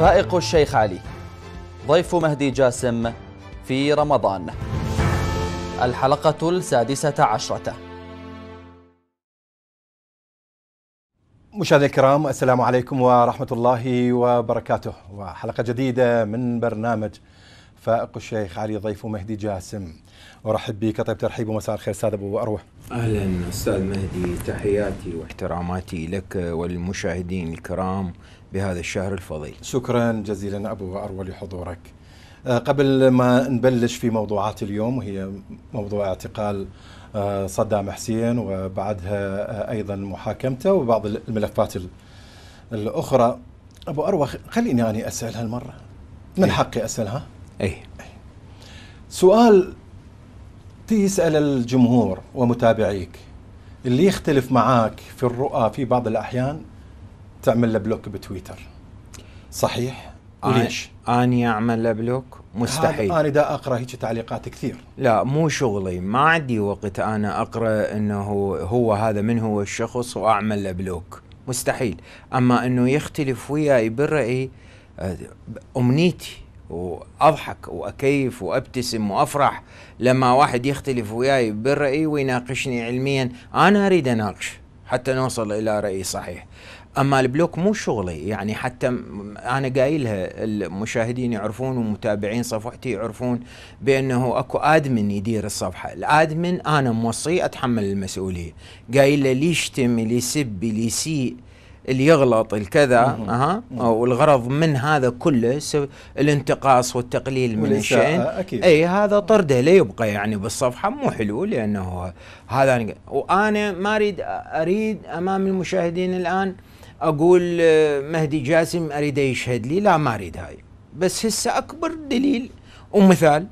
فائق الشيخ علي ضيف مهدي جاسم في رمضان الحلقة السادسة عشرة مشاهدينا الكرام السلام عليكم ورحمة الله وبركاته وحلقة جديدة من برنامج فائق الشيخ علي ضيف مهدي جاسم ارحب بك طيب ترحيب ومساء الخير استاذ ابو اروح اهلا استاذ مهدي تحياتي واحتراماتي لك وللمشاهدين الكرام بهذا الشهر الفضيل شكرا جزيلا أبو أروى لحضورك آه، قبل ما نبلش في موضوعات اليوم وهي موضوع اعتقال آه، صدام حسين وبعدها آه، أيضا محاكمته وبعض الملفات الأخرى أبو أروى خليني يعني أسأل هالمرة من إيه. حقي أسألها أي سؤال تسأل الجمهور ومتابعيك اللي يختلف معاك في الرؤى في بعض الأحيان تعمل له بلوك بتويتر صحيح وليش؟ اني اعمل له بلوك مستحيل انا دا اقرا هيك تعليقات كثير لا مو شغلي ما عندي وقت انا اقرا انه هو هذا من هو الشخص واعمل له بلوك مستحيل اما انه يختلف وياي بالراي آه، امنيتي واضحك واكيف وابتسم وافرح لما واحد يختلف وياي بالراي ويناقشني علميا انا اريد اناقش حتى نوصل الى راي صحيح اما البلوك مو شغلي يعني حتى انا قايلها المشاهدين يعرفون ومتابعين صفحتي يعرفون بانه اكو ادمن يدير الصفحه، الادمن انا موصيه اتحمل المسؤوليه، قايل له اللي يشتم اللي يسب اللي يسيء اللي يغلط الكذا اها والغرض من هذا كله الانتقاص والتقليل من الشأن اي هذا طرده لا يبقى يعني بالصفحه مو حلو لانه هذا أنا وانا ما اريد اريد امام المشاهدين الان اقول آه، مهدي جاسم اريد يشهد لي لا ما اريد هاي بس هسه اكبر دليل ومثال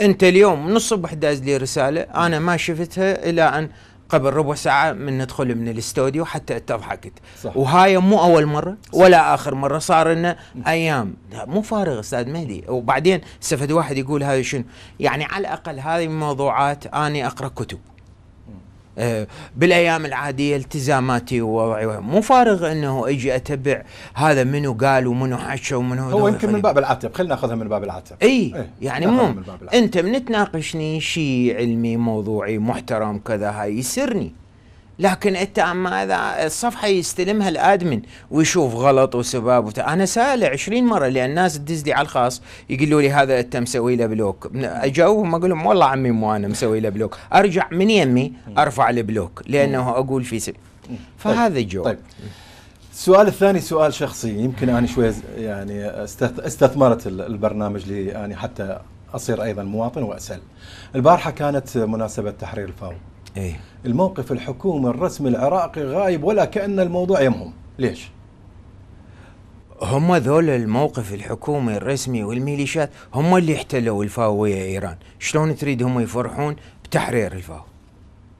انت اليوم من الصبح داز لي رساله انا ما شفتها الى ان قبل ربع ساعة من ندخل من الاستوديو حتى اتضحكت صح. وهاي مو أول مرة صح. ولا آخر مرة صار لنا أيام مو فارغ أستاذ مهدي وبعدين استفد واحد يقول هذا شنو يعني على الأقل هذه الموضوعات أنا أقرأ كتب آه، بالايام العاديه التزاماتي ووضعي مو فارغ انه اجي اتبع هذا منو قال ومنو حشى ومنو هو يمكن من باب العتب خلينا ناخذها من باب العتب اي إيه؟ يعني مو من انت منتناقشني شيء علمي موضوعي محترم كذا هاي يسرني لكن انت اما اذا الصفحه يستلمها الادمن ويشوف غلط وسباب وت... انا ساله 20 مره لان الناس تدز لي على الخاص يقولوا لي هذا انت مسوي له بلوك اجاوبهم اقول لهم والله عمي مو انا مسوي له بلوك ارجع من يمي ارفع البلوك لانه اقول في سب... فهذا الجواب طيب. السؤال طيب. الثاني سؤال شخصي يمكن انا شوي يعني استثمرت البرنامج لي يعني حتى اصير ايضا مواطن واسال البارحه كانت مناسبه تحرير الفاو إيه؟ الموقف الحكومي الرسمي العراقي غايب ولا كأن الموضوع يمهم ليش؟ هم ذول الموقف الحكومي الرسمي والميليشيات هم اللي احتلوا الفاو ويا ايران شلون تريد هم يفرحون بتحرير الفاو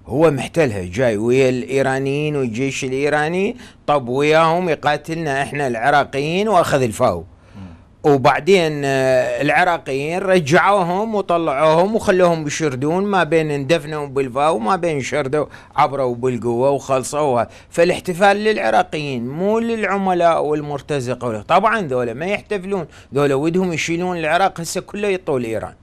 هو محتلها جاي ويا الايرانيين والجيش الايراني طب وياهم يقاتلنا احنا العراقيين واخذ الفاو وبعدين آه، العراقيين رجعوهم وطلعوهم وخلوهم يشردون ما بين اندفنوا بالفا وما بين شردوا عبروا بالقوة وخلصوها فالاحتفال للعراقيين مو للعملاء والمرتزقة طبعا ذولا ما يحتفلون ذولا ودهم يشيلون العراق هسه كله يطول إيران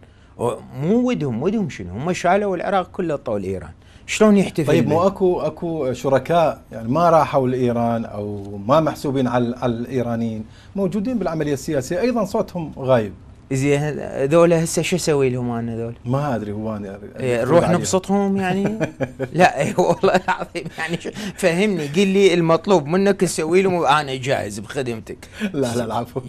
مو ودهم ودهم شنو هم شالوا العراق كله طول إيران شلون يحتفل طيب مو اكو اكو شركاء يعني ما راحوا لايران او ما محسوبين على الايرانيين موجودين بالعمليه السياسيه ايضا صوتهم غايب زين ذولا هسه شو اسوي لهم انا ذول؟ ما ادري هو انا إيه، نروح نبسطهم يعني؟ لا اي والله العظيم يعني فهمني قل لي المطلوب منك تسوي لهم انا جاهز بخدمتك. لا لا العفو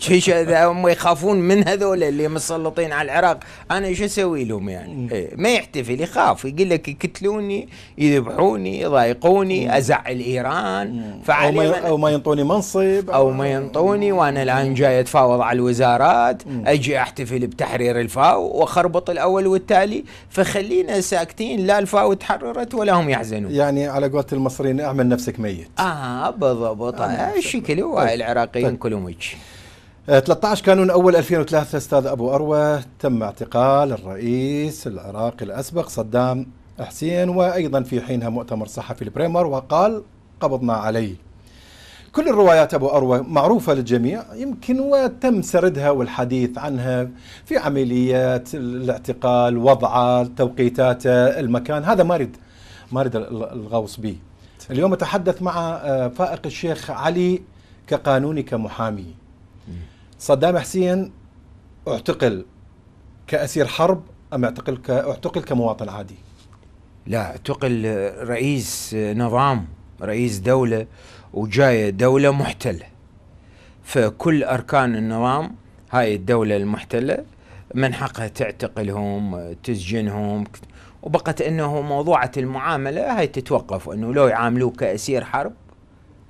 هم يخافون من هذول اللي مسلطين على العراق، انا شو اسوي لهم يعني؟ إيه، ما يحتفل يخاف يقول لك يقتلوني يذبحوني يضايقوني ازعل ايران فعلي او ما, ينطوني منصب أو ما ينطوني وانا الان جاي اتفاوض على الوزارات اجي احتفل بتحرير الفاو واخربط الاول والتالي فخلينا ساكتين لا الفاو تحررت ولا هم يحزنون يعني على قولة المصريين اعمل نفسك ميت اه بالضبط الشكل آه، آه، هو طيب. العراقيين طيب. كلهم وجه 13 آه، كانون اول 2003 استاذ ابو اروى تم اعتقال الرئيس العراقي الاسبق صدام حسين وايضا في حينها مؤتمر صحفي البريمر وقال قبضنا عليه كل الروايات أبو أروى معروفة للجميع يمكن وتم سردها والحديث عنها في عمليات الاعتقال وضعه توقيتاته المكان هذا ما أريد ما أريد الغوص به اليوم أتحدث مع آه، فائق الشيخ علي كقانوني كمحامي صدام حسين اعتقل كأسير حرب أم اعتقل اعتقل كمواطن عادي؟ لا اعتقل رئيس نظام رئيس دولة وجاية دولة محتلة فكل أركان النظام هاي الدولة المحتلة من حقها تعتقلهم تسجنهم وبقت انه موضوعة المعاملة هاي تتوقف انه لو يعاملوك كأسير حرب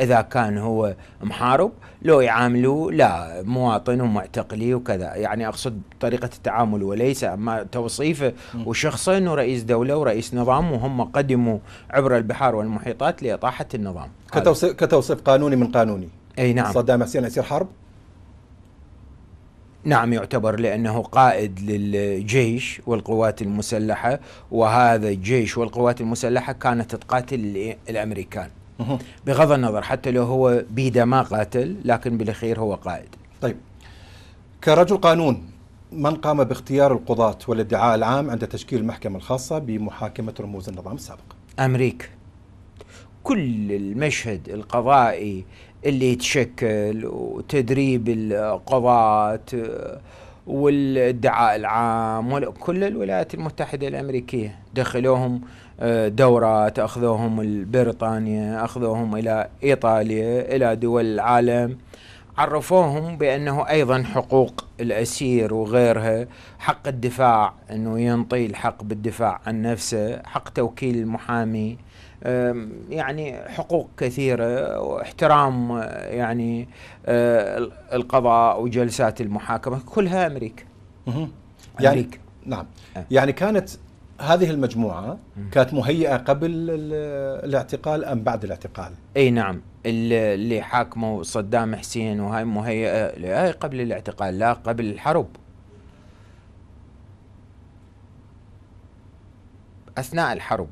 اذا كان هو محارب لو يعاملوه لا مواطن ومعتقلي وكذا يعني اقصد طريقه التعامل وليس اما توصيفه وشخصه انه رئيس دوله ورئيس نظام وهم قدموا عبر البحار والمحيطات لاطاحه النظام كتوصيف, كتوصيف قانوني من قانوني اي نعم صدام حسين يصير حرب نعم يعتبر لأنه قائد للجيش والقوات المسلحة وهذا الجيش والقوات المسلحة كانت تقاتل الأمريكان بغض النظر حتى لو هو بيده ما قاتل لكن بالاخير هو قائد طيب كرجل قانون من قام باختيار القضاة والادعاء العام عند تشكيل المحكمة الخاصة بمحاكمة رموز النظام السابق أمريكا كل المشهد القضائي اللي يتشكل وتدريب القضاة والادعاء العام كل الولايات المتحدة الأمريكية دخلوهم دورة أخذوهم لبريطانيا أخذوهم إلى إيطاليا إلى دول العالم عرفوهم بأنه أيضا حقوق الأسير وغيرها حق الدفاع أنه ينطي الحق بالدفاع عن نفسه حق توكيل المحامي يعني حقوق كثيرة واحترام يعني أه، القضاء وجلسات المحاكمة كلها أمريكا يعني أمريكا. نعم أه. يعني كانت هذه المجموعه كانت مهيئه قبل الاعتقال ام بعد الاعتقال؟ اي نعم اللي حاكموا صدام حسين وهاي مهيئه هاي آه، قبل الاعتقال لا قبل الحرب اثناء الحرب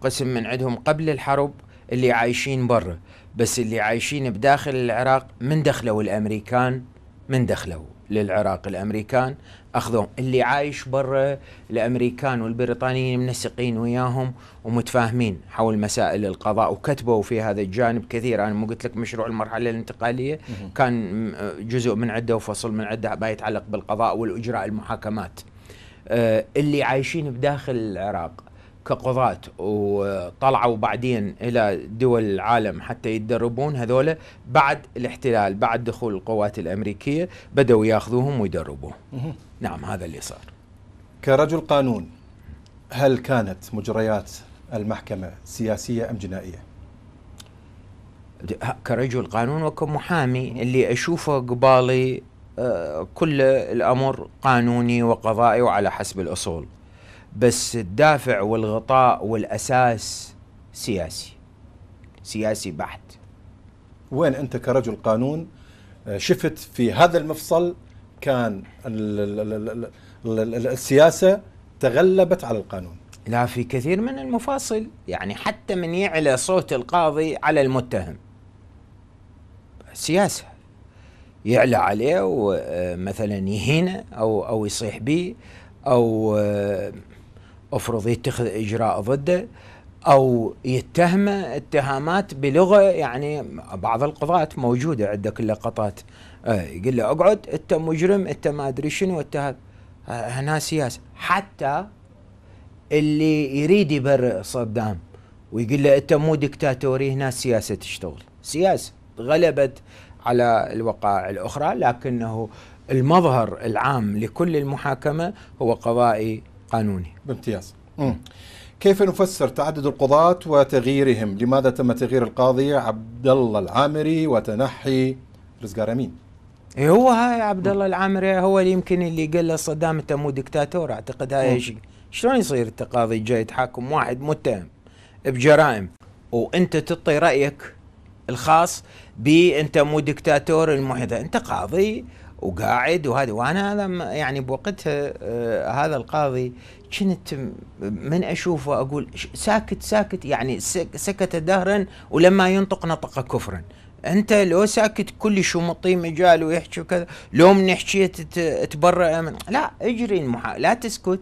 قسم من عندهم قبل الحرب اللي عايشين برا بس اللي عايشين بداخل العراق من دخلوا الامريكان من دخلوا للعراق الامريكان اخذوهم اللي عايش برا الامريكان والبريطانيين منسقين وياهم ومتفاهمين حول مسائل القضاء وكتبوا في هذا الجانب كثير انا مو قلت لك مشروع المرحله الانتقاليه كان جزء من عده وفصل من عده ما يتعلق بالقضاء والاجراء المحاكمات آه، اللي عايشين بداخل العراق كقضاة وطلعوا بعدين إلى دول العالم حتى يتدربون هذولا بعد الاحتلال بعد دخول القوات الأمريكية بدأوا ياخذوهم ويدربوهم نعم هذا اللي صار كرجل قانون هل كانت مجريات المحكمة سياسية أم جنائية؟ كرجل قانون وكمحامي اللي أشوفه قبالي آه، كل الأمر قانوني وقضائي وعلى حسب الأصول بس الدافع والغطاء والأساس سياسي سياسي بحت وين أنت كرجل قانون آه، شفت في هذا المفصل كان السياسه تغلبت على القانون لا في كثير من المفاصل يعني حتى من يعلى صوت القاضي على المتهم سياسه يعلى عليه ومثلا آه، يهينه او او يصيح به او آه، افرض يتخذ اجراء ضده او يتهمه اتهامات بلغه يعني بعض القضاة موجوده عندك اللقطات آه، يقول له اقعد انت مجرم انت ما ادري شنو انت هنا سياسه حتى اللي يريد يبرئ صدام ويقول له انت مو دكتاتوري هنا سياسه تشتغل سياسه غلبت على الوقائع الاخرى لكنه المظهر العام لكل المحاكمه هو قضائي قانوني بامتياز كيف نفسر تعدد القضاة وتغييرهم؟ لماذا تم تغيير القاضي عبد الله العامري وتنحي رزقار امين؟ إيه، هو هاي عبد الله العامري هو اللي يمكن اللي قال له صدام انت مو دكتاتور اعتقد هاي شيء شلون يصير انت قاضي جاي تحاكم واحد متهم بجرائم وانت تعطي رايك الخاص بانت مو دكتاتور المحيط انت قاضي وقاعد وهذا وانا هذا يعني بوقتها آه هذا القاضي كنت من اشوفه اقول ساكت ساكت يعني سكت دهرا ولما ينطق نطق كفرا انت لو ساكت كل شو مطي مجال ويحكي وكذا لو من حكيت تبرأ من لا اجري المحا... لا تسكت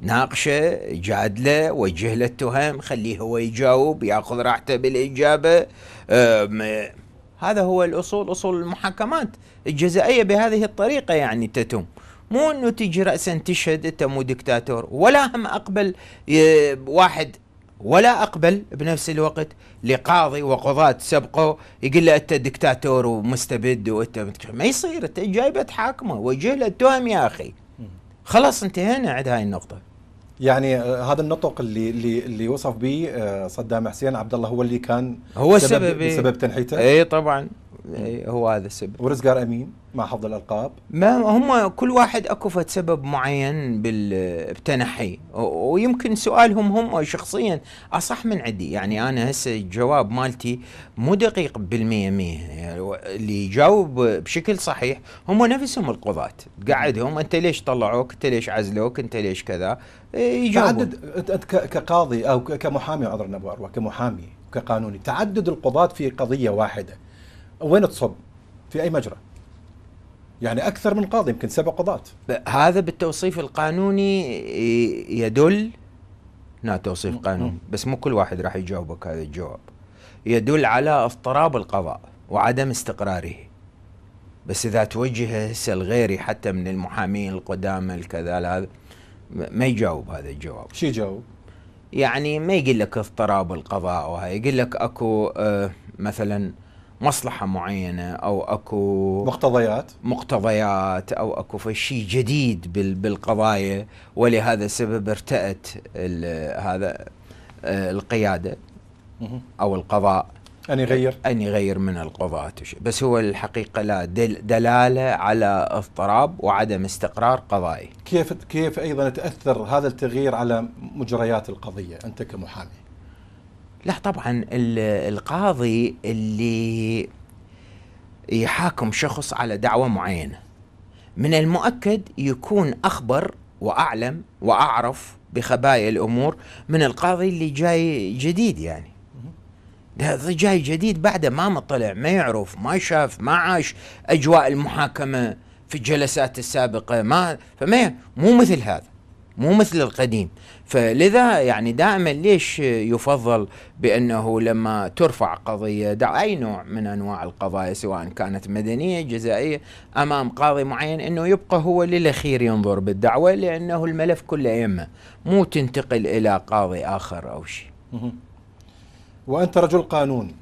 ناقشه جادله وجه له التهم خليه هو يجاوب ياخذ راحته بالاجابه أه هذا هو الأصول أصول المحاكمات الجزائية بهذه الطريقة يعني تتم مو أنه تجي رأسا تشهد أنت مو دكتاتور ولا هم أقبل واحد ولا أقبل بنفس الوقت لقاضي وقضاة سبقه يقول له أنت دكتاتور ومستبد وأنت ما يصير أنت جايبه تحاكمه وجه له التهم يا أخي خلاص انتهينا عند هاي النقطة يعني آه، هذا النطق اللي اللي اللي وصف به آه، صدام حسين عبد الله هو اللي كان هو السبب بسبب تنحيته اي طبعا إيه، هو هذا السبب ورزقار امين مع حفظ الالقاب ما هم كل واحد اكو سبب معين بالتنحي ويمكن سؤالهم هم شخصيا اصح من عندي يعني انا هسه الجواب مالتي مو دقيق بالمية مية يعني اللي يجاوب بشكل صحيح هم نفسهم القضاة قعدهم انت ليش طلعوك انت ليش عزلوك انت ليش كذا إيه، تعدد انت كقاضي او كمحامي عذر ابو كمحامي كقانوني تعدد القضاة في قضية واحدة وين تصب؟ في اي مجرى؟ يعني اكثر من قاضي يمكن سبع قضاة هذا بالتوصيف القانوني يدل لا توصيف قانوني بس مو كل واحد راح يجاوبك هذا الجواب يدل على اضطراب القضاء وعدم استقراره بس اذا توجه هسه لغيري حتى من المحامين القدامى الكذا هذا ما يجاوب هذا الجواب شو يجاوب؟ يعني ما يقول لك اضطراب القضاء وهي يقول لك اكو آه، مثلا مصلحه معينه او اكو مقتضيات مقتضيات او اكو شيء جديد بالقضايا ولهذا السبب ارتأت هذا آه، القياده او القضاء ان يغير ان يغير من القضاة بس هو الحقيقه لا دل دلاله على اضطراب وعدم استقرار قضائي كيف كيف ايضا تاثر هذا التغيير على مجريات القضيه انت كمحامي لا طبعا القاضي اللي يحاكم شخص على دعوة معينة من المؤكد يكون أخبر وأعلم وأعرف بخبايا الأمور من القاضي اللي جاي جديد يعني هذا جاي جديد بعده ما مطلع ما يعرف ما شاف ما عاش أجواء المحاكمة في الجلسات السابقة ما فما مو مثل هذا مو مثل القديم فلذا يعني دائما ليش يفضل بانه لما ترفع قضيه دع اي نوع من انواع القضايا سواء كانت مدنيه جزائيه امام قاضي معين انه يبقى هو للاخير ينظر بالدعوه لانه الملف كله يمه مو تنتقل الى قاضي اخر او شيء. وانت رجل قانون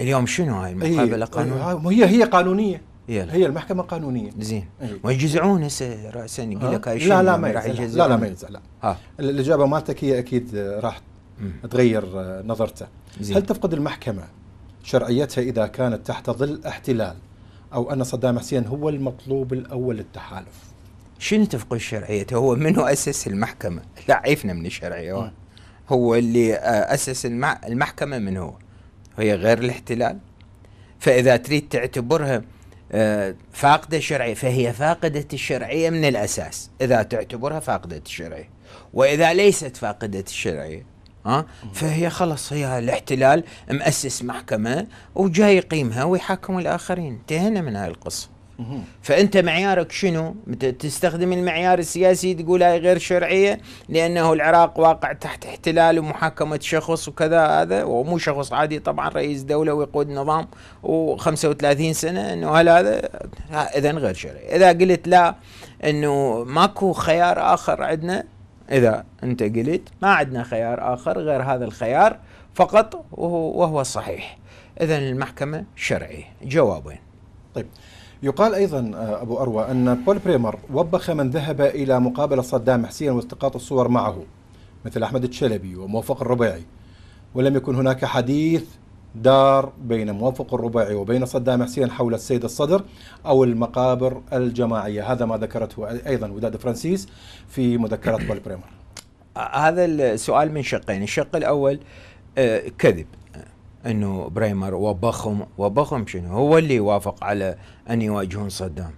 اليوم شنو هاي المقابله إيه، قانونيه هي هي قانونيه يلا. هي المحكمه قانونيه زين ويجزعون إيه. هسه راسا يقول لك هاي آه. لا لا ما يجزع لا لا ما يجزع لا الاجابه مالتك هي اكيد راح تغير آه، نظرته زين. هل تفقد المحكمه شرعيتها اذا كانت تحت ظل احتلال او ان صدام حسين هو المطلوب الاول للتحالف شنو تفقد شرعيته هو منو اسس المحكمه لا عيفنا من الشرعيه هو, هو اللي آه، اسس المحكمه من هو هي غير الاحتلال فاذا تريد تعتبرها فاقدة الشرعية فهي فاقدة الشرعية من الأساس إذا تعتبرها فاقدة الشرعية وإذا ليست فاقدة الشرعية ها فهي خلص هي الاحتلال مؤسس محكمة وجاي يقيمها ويحاكم الآخرين انتهينا من هاي القصة فانت معيارك شنو؟ تستخدم المعيار السياسي تقول هاي غير شرعيه لانه العراق واقع تحت احتلال ومحاكمه شخص وكذا هذا ومو شخص عادي طبعا رئيس دوله ويقود نظام و35 سنه انه هل هذا اذا غير شرعي، اذا قلت لا انه ماكو خيار اخر عندنا اذا انت قلت ما عندنا خيار اخر غير هذا الخيار فقط وهو, وهو الصحيح. اذا المحكمه شرعيه، جوابين. طيب يقال أيضا آه، أبو أروى أن بول بريمر وبخ من ذهب إلى مقابلة صدام حسين والتقاط الصور معه مثل أحمد الشلبي وموفق الربيعي ولم يكن هناك حديث دار بين موفق الربيعي وبين صدام حسين حول السيد الصدر أو المقابر الجماعية هذا ما ذكرته أيضا وداد فرانسيس في مذكرة بول بريمر آه، هذا السؤال من شقين الشق الأول آه، كذب انه بريمر وبخم وبخم شنو هو اللي وافق على ان يواجهون صدام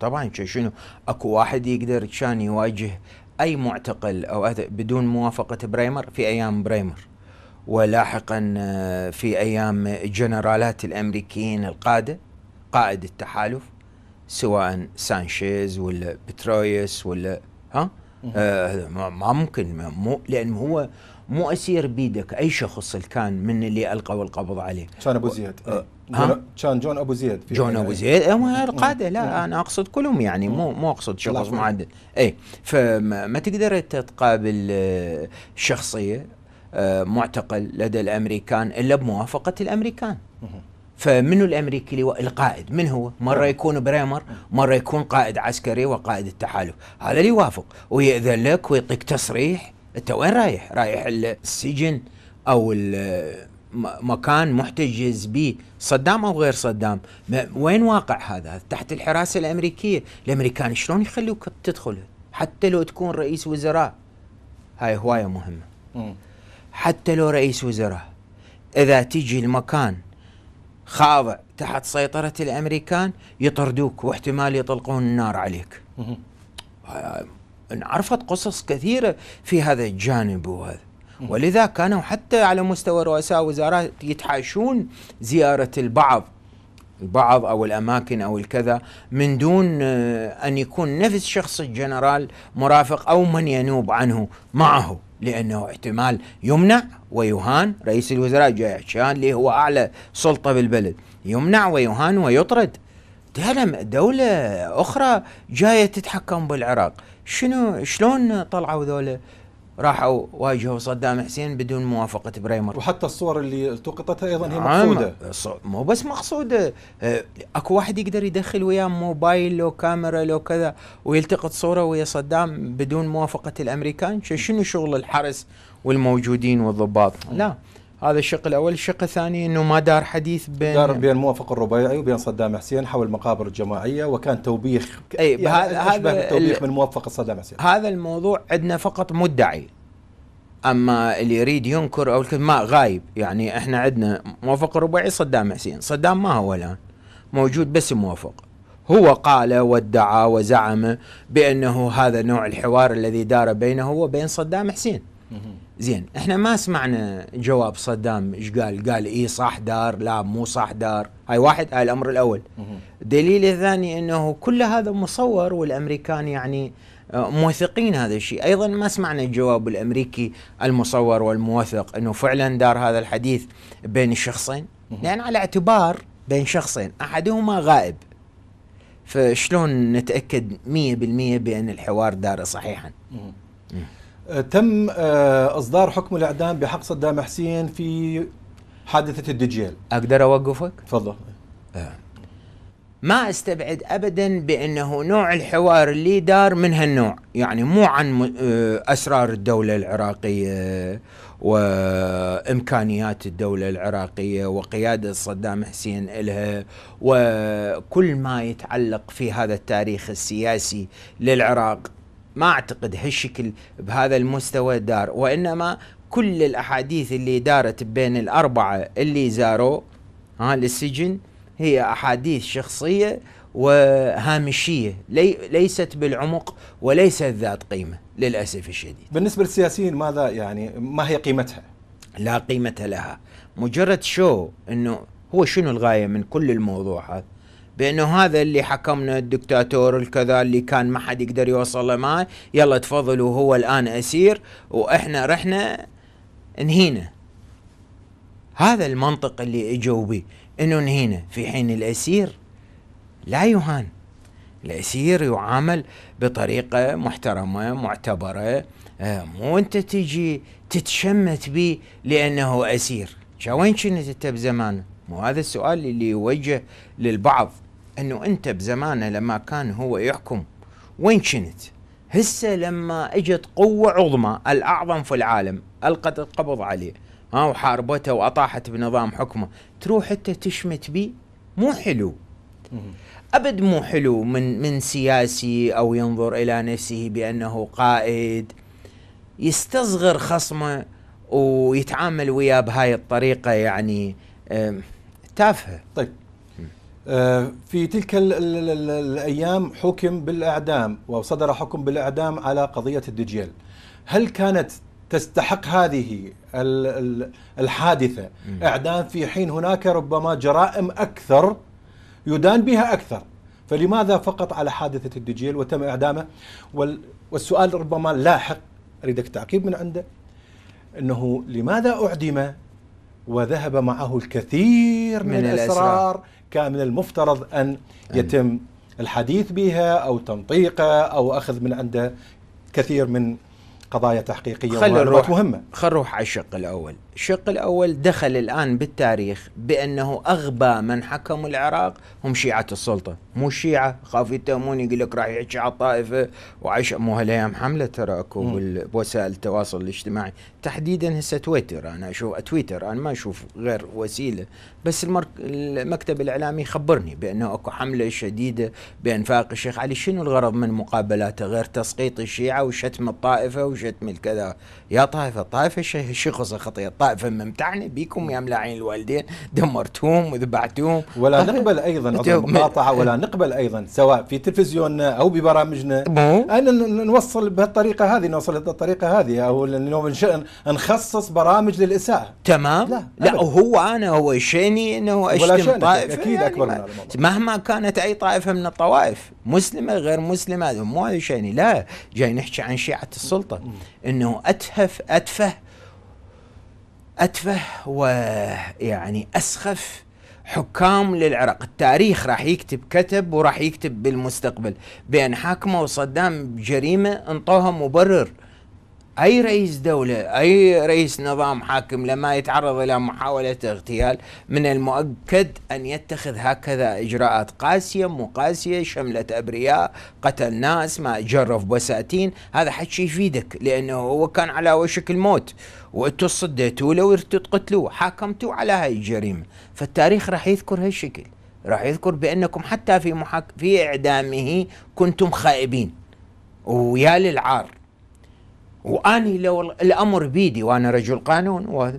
طبعا شنو اكو واحد يقدر كان يواجه اي معتقل او بدون موافقه بريمر في ايام بريمر ولاحقا آه، في ايام الجنرالات الامريكيين القاده قائد التحالف سواء سانشيز ولا بترويس ولا ها آه ما ممكن مو لان هو مو اسير بيدك اي شخص اللي كان من اللي القوا القبض عليه كان ابو زيد ها؟ كان جون ابو زيد في جون يعني ابو زيد هم إيه، القاده لا انا اقصد كلهم يعني مو مو اقصد شخص معدل اي فما تقدر تقابل آه، شخصيه آه، معتقل لدى الامريكان الا بموافقه الامريكان فمنو الامريكي اللي هو القائد من هو؟ مره يكون بريمر، مره يكون قائد عسكري وقائد التحالف، هذا اللي يوافق ويأذن لك ويعطيك تصريح انت وين رايح؟ رايح السجن او مكان محتجز به صدام او غير صدام وين واقع هذا تحت الحراسه الامريكيه الامريكان شلون يخلوك تدخل حتى لو تكون رئيس وزراء هاي هوايه مهمه حتى لو رئيس وزراء اذا تجي المكان خاضع تحت سيطره الامريكان يطردوك واحتمال يطلقون النار عليك انعرفت قصص كثيرة في هذا الجانب وهذا ولذا كانوا حتى على مستوى رؤساء وزارات يتحاشون زيارة البعض البعض او الاماكن او الكذا من دون آه، ان يكون نفس شخص الجنرال مرافق او من ينوب عنه معه لانه احتمال يمنع ويهان رئيس الوزراء جاي عشان اللي هو اعلى سلطه بالبلد يمنع ويهان ويطرد تعلم دولة أخرى جاية تتحكم بالعراق شنو شلون طلعوا ذولا راحوا واجهوا صدام حسين بدون موافقه بريمر وحتى الصور اللي التقطتها ايضا هي نعم، مقصوده مو بس مقصوده آه، اكو واحد يقدر يدخل وياه موبايل لو كاميرا لو كذا ويلتقط صوره ويا صدام بدون موافقه الامريكان شنو شغل الحرس والموجودين والضباط لا هذا الشق الاول، الشق الثاني انه ما دار حديث بين دار بين موافق الربيعي وبين أيوة، صدام حسين حول المقابر الجماعيه وكان توبيخ اي يعني هذا التوبيخ من موافق صدام حسين هذا الموضوع عندنا فقط مدعي اما اللي يريد ينكر او ما غايب يعني احنا عندنا موافق الربيعي صدام حسين، صدام ما هو الان موجود بس موافق هو قال وادعى وزعم بانه هذا نوع الحوار الذي دار بينه وبين صدام حسين. زين احنا ما سمعنا جواب صدام ايش قال قال اي صح دار لا مو صح دار هاي واحد هاي الامر الاول دليل الثاني انه كل هذا مصور والامريكان يعني آه، موثقين هذا الشيء ايضا ما سمعنا الجواب الامريكي المصور والموثق انه فعلا دار هذا الحديث بين الشخصين لان على اعتبار بين شخصين احدهما غائب فشلون نتاكد 100% بان الحوار دار صحيحا آه، تم آه، اصدار حكم الاعدام بحق صدام حسين في حادثه الدجيل اقدر اوقفك تفضل أه. ما استبعد ابدا بانه نوع الحوار اللي دار من هالنوع يعني مو عن آه، اسرار الدوله العراقيه وامكانيات الدوله العراقيه وقياده صدام حسين الها وكل ما يتعلق في هذا التاريخ السياسي للعراق ما اعتقد هالشكل بهذا المستوى دار وانما كل الاحاديث اللي دارت بين الاربعه اللي زاروه ها للسجن هي احاديث شخصيه وهامشيه لي ليست بالعمق وليست ذات قيمه للاسف الشديد. بالنسبه للسياسيين ماذا يعني ما هي قيمتها؟ لا قيمه لها، مجرد شو انه هو شنو الغايه من كل الموضوع هذا؟ بانه هذا اللي حكمنا الدكتاتور الكذا اللي كان ما حد يقدر يوصل له معه يلا تفضلوا هو الان اسير واحنا رحنا انهينا هذا المنطق اللي اجوا به انه انهينا في حين الاسير لا يهان الاسير يعامل بطريقه محترمه معتبره آه، مو انت تجي تتشمت به لانه اسير شا وين كنت انت بزمانه؟ مو هذا السؤال اللي يوجه للبعض انه انت بزمانه لما كان هو يحكم وين شنت؟ هسه لما اجت قوه عظمى الاعظم في العالم القت القبض عليه ها وحاربته واطاحت بنظام حكمه تروح انت تشمت بيه مو حلو ابد مو حلو من من سياسي او ينظر الى نفسه بانه قائد يستصغر خصمه ويتعامل وياه بهاي الطريقه يعني تافهه طيب آه، في تلك الأيام حكم بالإعدام وصدر حكم بالإعدام على قضية الدجيل هل كانت تستحق هذه الحادثة إعدام في حين هناك ربما جرائم أكثر يدان بها أكثر فلماذا فقط على حادثة الدجيل وتم إعدامه والسؤال ربما لاحق أريدك تعقيب من عنده أنه لماذا أعدم وذهب معه الكثير من, من الأسرار, الأسرار كان من المفترض أن يتم الحديث بها أو تنطيقها أو أخذ من عنده كثير من قضايا تحقيقية خل مهمة خلينا نروح على الشق الأول الشق الأول دخل الآن بالتاريخ بأنه أغبى من حكموا العراق هم شيعة السلطة مو الشيعة خاف يتهمون يقول لك راح يحكي على الطائفة وعش مو هالأيام حملة ترى أكو بوسائل التواصل الاجتماعي تحديدا هسه تويتر أنا أشوف تويتر أنا ما أشوف غير وسيلة بس المرك... المكتب الإعلامي خبرني بأنه أكو حملة شديدة بأنفاق الشيخ علي شنو الغرض من مقابلاته غير تسقيط الشيعة وشتم الطائفة وشتم الكذا يا طائفة الطائفة شيخ خطية طائفة ممتعنة بيكم يا ملاعين الوالدين دمرتوهم وذبعتوهم ولا نقبل ايضا عذر المقاطعه ولا نقبل ايضا سواء في تلفزيوننا او ببرامجنا ان نوصل بهالطريقه هذه نوصل بهالطريقة هذه او نخصص برامج للاساءه تمام لا, لا هو انا هو شيني انه اشتم طائفه اكيد يعني اكبر من مهما كانت اي طائفه من الطوائف مسلمه غير مسلمه مو هذا شيني لا جاي نحكي عن شيعه السلطه انه اتهف اتفه أتفه ويعني أسخف حكام للعراق التاريخ راح يكتب كتب وراح يكتب بالمستقبل بأن حاكمه وصدام جريمة انطوها مبرر أي رئيس دولة أي رئيس نظام حاكم لما يتعرض إلى محاولة اغتيال من المؤكد أن يتخذ هكذا إجراءات قاسية مقاسية شملت أبرياء قتل ناس ما جرف بساتين هذا حكي يفيدك لأنه هو كان على وشك الموت وانتو صديتوه لو أنتوا تقتلوه حاكمتوا على هاي الجريمة فالتاريخ راح يذكر هالشكل راح يذكر بأنكم حتى في محاك... في إعدامه كنتم خائبين ويا للعار واني لو الامر بيدي وانا رجل قانون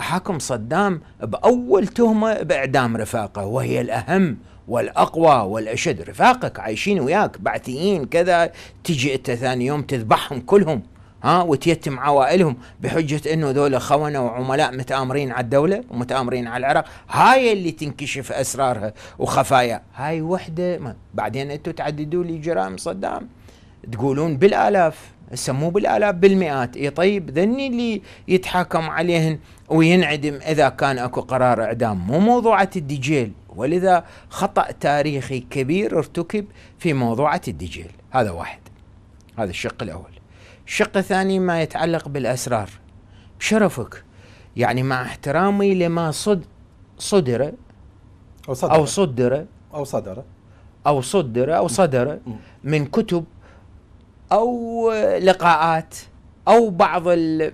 حكم صدام باول تهمه باعدام رفاقه وهي الاهم والاقوى والاشد رفاقك عايشين وياك بعثيين كذا تجي انت ثاني يوم تذبحهم كلهم ها وتيتم عوائلهم بحجه انه ذولا خونه وعملاء متامرين على الدوله ومتامرين على العراق هاي اللي تنكشف اسرارها وخفايا هاي وحده ما. بعدين انتم تعددوا لي جرائم صدام تقولون بالالاف هسه مو بالالاف بالمئات اي طيب ذني اللي يتحاكم عليهن وينعدم اذا كان اكو قرار اعدام مو موضوعه الدجيل ولذا خطا تاريخي كبير ارتكب في موضوعه الدجيل هذا واحد هذا الشق الاول الشق الثاني ما يتعلق بالاسرار بشرفك يعني مع احترامي لما صد صدر او صدر او صدر او صدر او صدر, أو صدر من كتب او لقاءات او بعض ال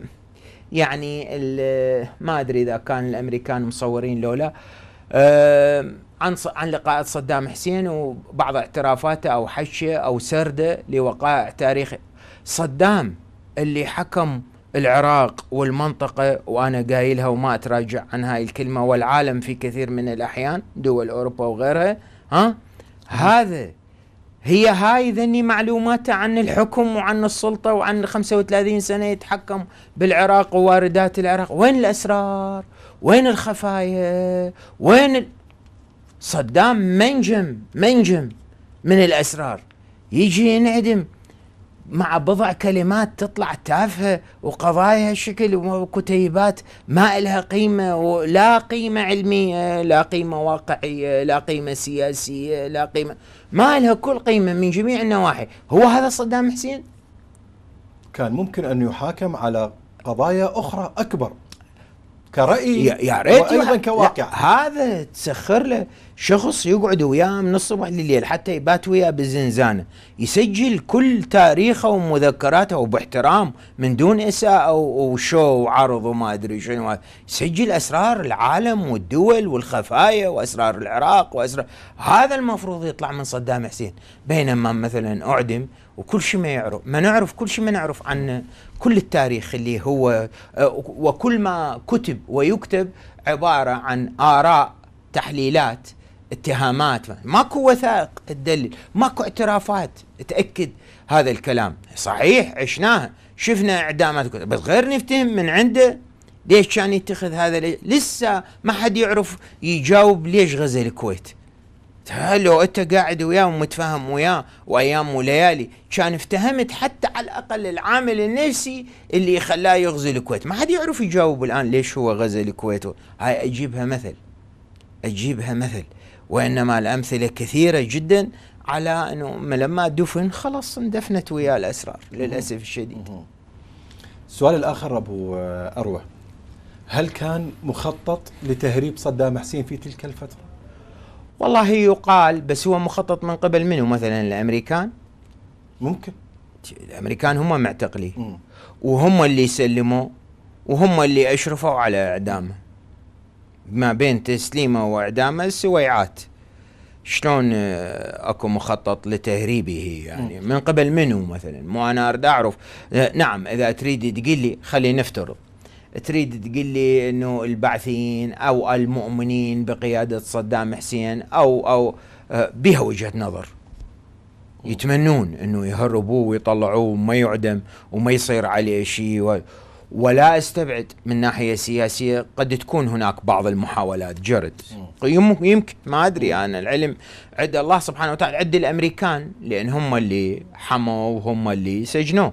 يعني ال ما ادري اذا كان الامريكان مصورين لولا عن عن لقاءات صدام حسين وبعض اعترافاته او حشه او سرده لوقائع تاريخ صدام اللي حكم العراق والمنطقة وأنا قايلها وما أتراجع عن هاي الكلمة والعالم في كثير من الأحيان دول أوروبا وغيرها ها هذا هي هاي ذني معلوماته عن الحكم وعن السلطة وعن 35 سنة يتحكم بالعراق وواردات العراق وين الأسرار وين الخفايا وين صدام منجم منجم من الأسرار يجي ينعدم مع بضع كلمات تطلع تافهه وقضايا هالشكل وكتيبات ما لها قيمه ولا قيمه علميه لا قيمه واقعيه لا قيمه سياسيه لا قيمه ما لها كل قيمه من جميع النواحي هو هذا صدام حسين كان ممكن ان يحاكم على قضايا اخرى اكبر كرأي يا ريت ايضا كواقع هذا تسخر له شخص يقعد وياه من الصبح لليل حتى يبات وياه بالزنزانه يسجل كل تاريخه ومذكراته وباحترام من دون اساءه وشو وعرض وما ادري شنو يسجل اسرار العالم والدول والخفايا واسرار العراق واسرار هذا المفروض يطلع من صدام حسين بينما مثلا اعدم وكل شيء ما يعرف ما نعرف كل شيء ما نعرف عن كل التاريخ اللي هو وكل ما كتب ويكتب عبارة عن آراء تحليلات اتهامات ماكو وثائق تدلل ماكو اعترافات تأكد هذا الكلام صحيح عشناها شفنا اعدامات بس غير نفتهم من عنده ليش كان يتخذ هذا لسه ما حد يعرف يجاوب ليش غزا الكويت لو انت قاعد وياه ومتفاهم وياه وايام وليالي كان افتهمت حتى على الاقل العامل النفسي اللي خلاه يغزي الكويت، ما حد يعرف يجاوب الان ليش هو غزا الكويت، هاي اجيبها مثل اجيبها مثل وانما الامثله كثيره جدا على انه لما دفن خلاص اندفنت وياه الاسرار للاسف الشديد. السؤال الاخر ابو اروى هل كان مخطط لتهريب صدام حسين في تلك الفتره؟ والله يقال بس هو مخطط من قبل منه مثلا الامريكان ممكن الامريكان هم مم. وهم اللي سلموا وهم اللي اشرفوا على اعدامه ما بين تسليمه واعدامه سويعات شلون آه، اكو مخطط لتهريبه يعني من قبل منو مثلا مو انا اريد اعرف آه، نعم اذا تريد تقول لي خلي نفترض تريد تقول لي انه البعثيين او المؤمنين بقياده صدام حسين او او آه، بها وجهه نظر يتمنون انه يهربوه ويطلعوه وما يعدم وما يصير عليه شيء ولا استبعد من ناحيه سياسيه قد تكون هناك بعض المحاولات جرد يمكن ما ادري انا العلم عند الله سبحانه وتعالى عند الامريكان لان هم اللي حموا وهم اللي سجنوه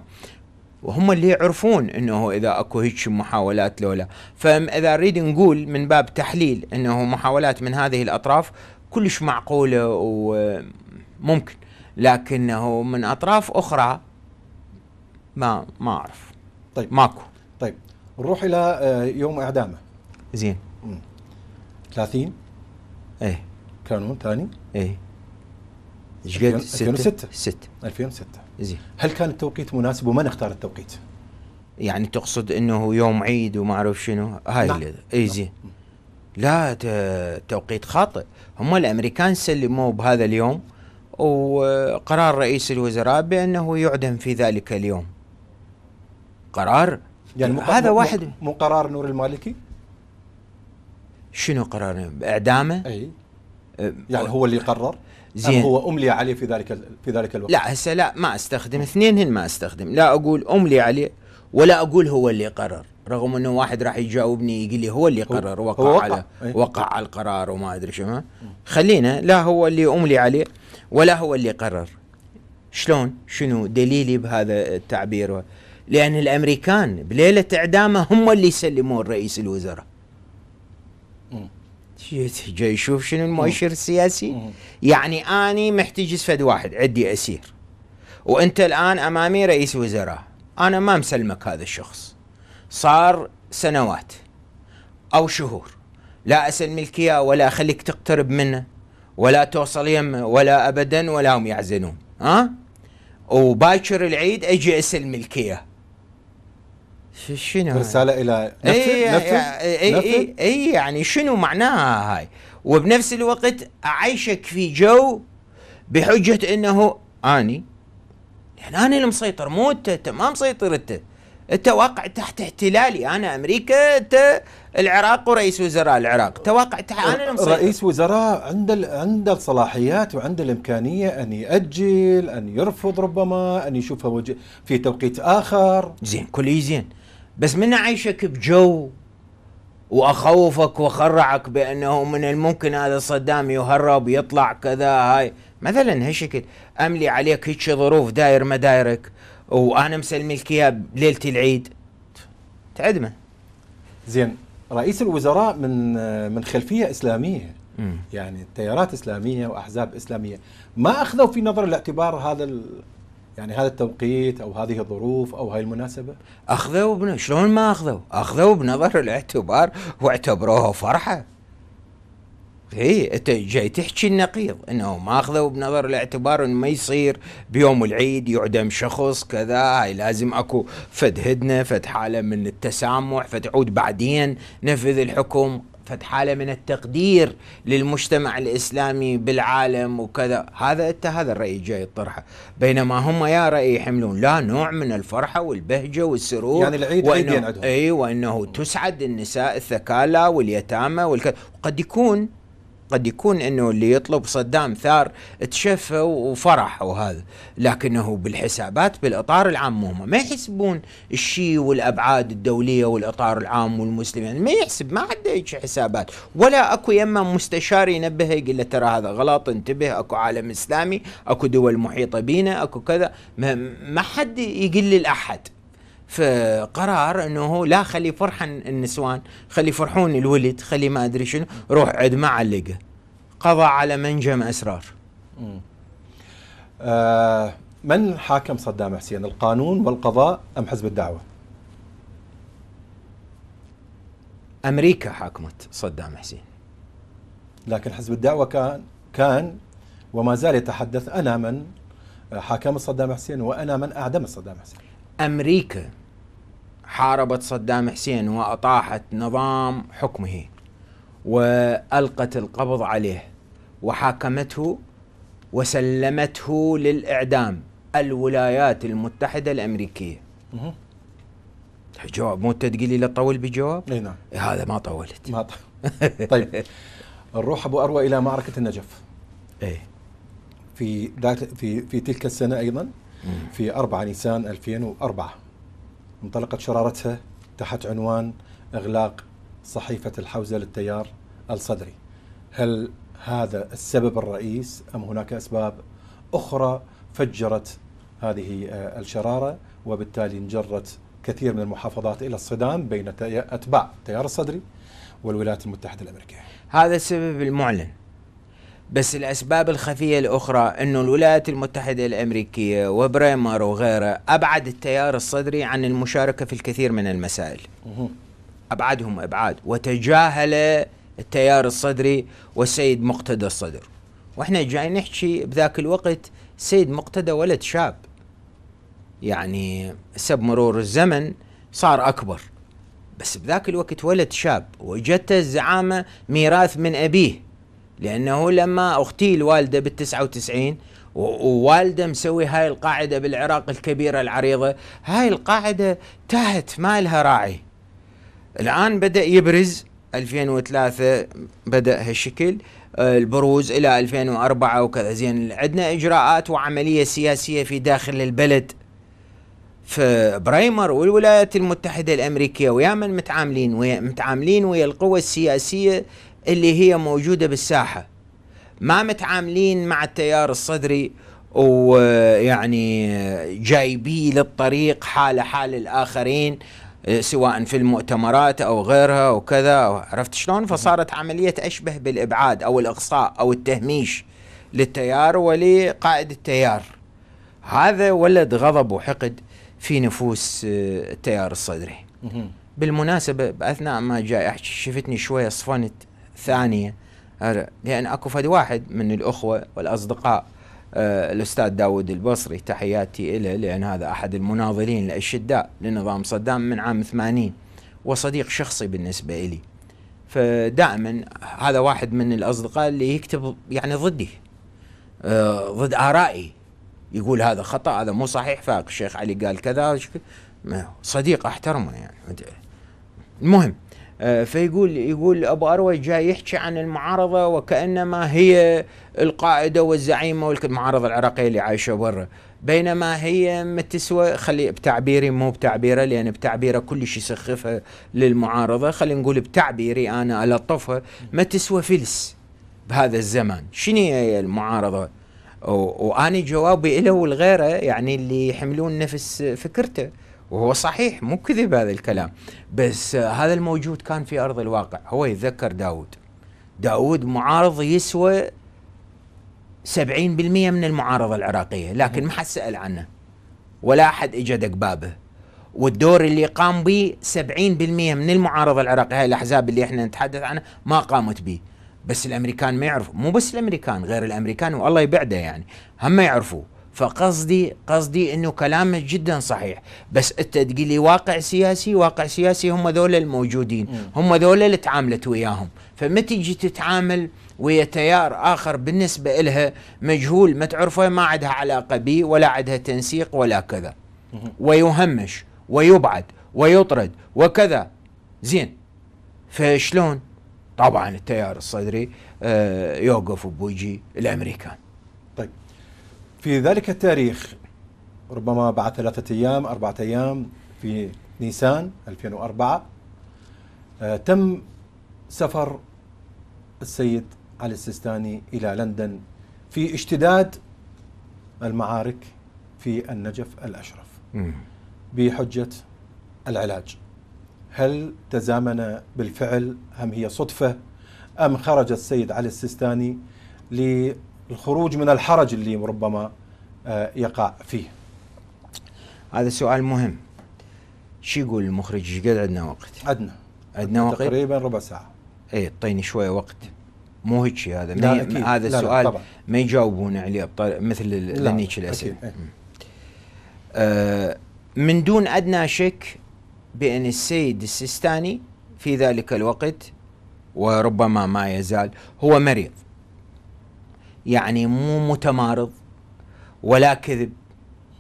وهم اللي يعرفون انه اذا اكو هيك محاولات لولا فاذا نريد نقول من باب تحليل انه محاولات من هذه الاطراف كلش معقوله وممكن لكنه من اطراف اخرى ما ما اعرف طيب ماكو طيب نروح الى آه، يوم اعدامه زين 30 ايه كانون ثاني ايه ايش قد 2006 2006 زين هل كان التوقيت مناسب ومن اختار التوقيت؟ يعني تقصد انه يوم عيد وما اعرف شنو هاي نعم. لا. اي زين نعم. لا توقيت خاطئ هم الامريكان سلموه بهذا اليوم وقرار رئيس الوزراء بانه يعدم في ذلك اليوم قرار يعني مقرار هذا واحد مو قرار نور المالكي شنو قرار اعدامه اي أه، يعني هو اللي قرر زين هو املي عليه في ذلك في ذلك الوقت لا هسه لا ما استخدم هن ما استخدم لا اقول املي عليه ولا اقول هو اللي قرر رغم انه واحد راح يجاوبني يقول لي هو اللي قرر وقع, وقع. على إيه. وقع على القرار وما ادري شنو خلينا لا هو اللي املي عليه ولا هو اللي قرر شلون شنو دليلي بهذا التعبير لان الامريكان بليله اعدامه هم اللي يسلمون رئيس الوزراء جاي يشوف شنو المؤشر السياسي يعني اني محتجز فد واحد عندي اسير وانت الان امامي رئيس وزراء انا ما مسلمك هذا الشخص صار سنوات او شهور لا اسلمك اياه ولا اخليك تقترب منه ولا توصل يمه ولا ابدا ولا هم يعزنون ها أه؟ وباكر العيد اجي اسلمك اياه شنو رساله الى نفذ اي اي, اي, اي يعني شنو معناها هاي وبنفس الوقت اعيشك في جو بحجه انه اني يعني انا اللي مسيطر مو انت انت ما مسيطر انت انت واقع تحت احتلالي انا امريكا انت العراق ورئيس وزراء العراق انت واقع تحت انا اللي مسيطر رئيس وزراء عنده عنده الصلاحيات وعنده الامكانيه ان ياجل ان يرفض ربما ان يشوفها في توقيت اخر زين كل زين بس من عايشك بجو واخوفك واخرعك بانه من الممكن هذا صدام يهرب يطلع كذا هاي مثلا هالشكل املي عليك هيك ظروف داير ما دايرك وانا مسلمك اياه بليله العيد تعدمه زين رئيس الوزراء من من خلفيه اسلاميه م. يعني تيارات اسلاميه واحزاب اسلاميه ما اخذوا في نظر الاعتبار هذا يعني هذا التوقيت او هذه الظروف او هاي المناسبه اخذوا بنا شلون ما اخذوا اخذوا بنظر الاعتبار واعتبروها فرحه هي انت جاي تحكي النقيض انه ما اخذوا بنظر الاعتبار انه ما يصير بيوم العيد يعدم شخص كذا هاي لازم اكو فد هدنه فد حاله من التسامح فتعود بعدين نفذ الحكم فد حالة من التقدير للمجتمع الإسلامي بالعالم وكذا هذا أنت هذا الرأي جاي تطرحه بينما هم يا رأي يحملون لا نوع من الفرحة والبهجة والسرور يعني العيد وأنه عيدين عندهم أي وأنه تسعد النساء الثكالى واليتامى وقد يكون قد يكون انه اللي يطلب صدام ثار تشفى وفرح وهذا لكنه بالحسابات بالاطار العام هم ما يحسبون الشيء والابعاد الدوليه والاطار العام والمسلم يعني ما يحسب ما حد هيك حسابات ولا اكو يما مستشار ينبهه يقول له ترى هذا غلط انتبه اكو عالم اسلامي اكو دول محيطه بينا اكو كذا ما, حد يقول للاحد في قرار انه لا خلي فرحن النسوان خلي فرحون الولد خلي ما ادري شنو روح عد ما علقه قضى على منجم اسرار آه من حاكم صدام حسين القانون والقضاء ام حزب الدعوه امريكا حاكمت صدام حسين لكن حزب الدعوه كان كان وما زال يتحدث انا من حاكمت صدام حسين وانا من اعدمت صدام حسين امريكا حاربت صدام حسين وأطاحت نظام حكمه وألقت القبض عليه وحاكمته وسلمته للإعدام الولايات المتحدة الأمريكية جواب مو تقولي لا طول بجواب؟ اي نعم إيه، هذا ما طولت ما طول. طيب نروح ابو اروى الى معركه النجف ايه في في في تلك السنه ايضا في 4 نيسان 2004 انطلقت شرارتها تحت عنوان إغلاق صحيفة الحوزة للتيار الصدري هل هذا السبب الرئيس أم هناك أسباب أخرى فجرت هذه آه، الشرارة وبالتالي انجرت كثير من المحافظات إلى الصدام بين أتباع التيار الصدري والولايات المتحدة الأمريكية هذا السبب المعلن بس الأسباب الخفية الأخرى أنه الولايات المتحدة الأمريكية وبريمر وغيره أبعد التيار الصدري عن المشاركة في الكثير من المسائل أبعدهم أبعاد وتجاهل التيار الصدري والسيد مقتدى الصدر وإحنا جاي نحكي بذاك الوقت سيد مقتدى ولد شاب يعني سب مرور الزمن صار أكبر بس بذاك الوقت ولد شاب وجدت الزعامة ميراث من أبيه لانه لما اختي الوالده بال 99 ووالده مسوي هاي القاعده بالعراق الكبيره العريضه هاي القاعده تاهت ما لها راعي الان بدا يبرز 2003 بدا هالشكل آه، البروز الى 2004 وكذا زين عندنا اجراءات وعمليه سياسيه في داخل البلد في برايمر والولايات المتحده الامريكيه ويا من متعاملين ويا متعاملين ويا القوى السياسيه اللي هي موجوده بالساحه ما متعاملين مع التيار الصدري ويعني جايبيه للطريق حاله حال الاخرين سواء في المؤتمرات او غيرها وكذا عرفت شلون فصارت عمليه اشبه بالابعاد او الاقصاء او التهميش للتيار ولقائد التيار هذا ولد غضب وحقد في نفوس آه، التيار الصدري بالمناسبه باثناء ما جاي احكي شفتني شويه صفنت ثانية لأن أكو فد واحد من الأخوة والأصدقاء آه، الأستاذ داود البصري تحياتي إله لأن هذا أحد المناضلين الأشداء لنظام صدام من عام 80 وصديق شخصي بالنسبة لي فدائما هذا واحد من الأصدقاء اللي يكتب يعني ضدي آه، ضد آرائي يقول هذا خطأ هذا مو صحيح فاق الشيخ علي قال كذا صديق أحترمه يعني المهم آه، فيقول يقول ابو اروى جاي يحكي عن المعارضه وكانما هي القائده والزعيمه والمعارضه العراقيه اللي عايشه برا بينما هي ما تسوى خلي بتعبيري مو بتعبيره لان بتعبيره كلش يسخفها للمعارضه خلي نقول بتعبيري انا الطفها ما تسوى فلس بهذا الزمان شنو هي المعارضه واني جوابي له والغيره يعني اللي يحملون نفس فكرته وهو صحيح مو كذب هذا الكلام بس هذا الموجود كان في أرض الواقع هو يتذكر داود داود معارض يسوى 70% من المعارضة العراقية لكن ما حد سأل عنه ولا أحد اجى دق بابه والدور اللي قام به 70% من المعارضة العراقية هاي الأحزاب اللي احنا نتحدث عنها ما قامت به بس الأمريكان ما يعرفوا مو بس الأمريكان غير الأمريكان والله يبعده يعني هم ما يعرفوه فقصدي قصدي انه كلامك جدا صحيح بس انت تقول لي واقع سياسي واقع سياسي هم ذول الموجودين هم ذول اللي تعاملت وياهم فما تجي تتعامل ويا تيار اخر بالنسبه لها مجهول ما تعرفه ما عندها علاقه به ولا عندها تنسيق ولا كذا ويهمش ويبعد ويطرد وكذا زين فشلون طبعا التيار الصدري آه، يوقف بوجه الامريكان في ذلك التاريخ ربما بعد ثلاثة أيام أربعة أيام في نيسان 2004 آه، تم سفر السيد علي السيستاني إلى لندن في اشتداد المعارك في النجف الأشرف بحجة العلاج هل تزامن بالفعل أم هي صدفة أم خرج السيد علي السيستاني الخروج من الحرج اللي ربما آه، يقع فيه هذا سؤال مهم شو يقول المخرج ايش قد عندنا وقت؟ عندنا عندنا وقت تقريبا ربع ساعة اي اعطيني شوية وقت مو هيك هذا لا أكيد. هذا لا السؤال لا ما يجاوبون عليه بطل... مثل لنيك الاسئلة أكيد. إيه. آه، من دون ادنى شك بان السيد السيستاني في ذلك الوقت وربما ما يزال هو مريض يعني مو متمارض ولا كذب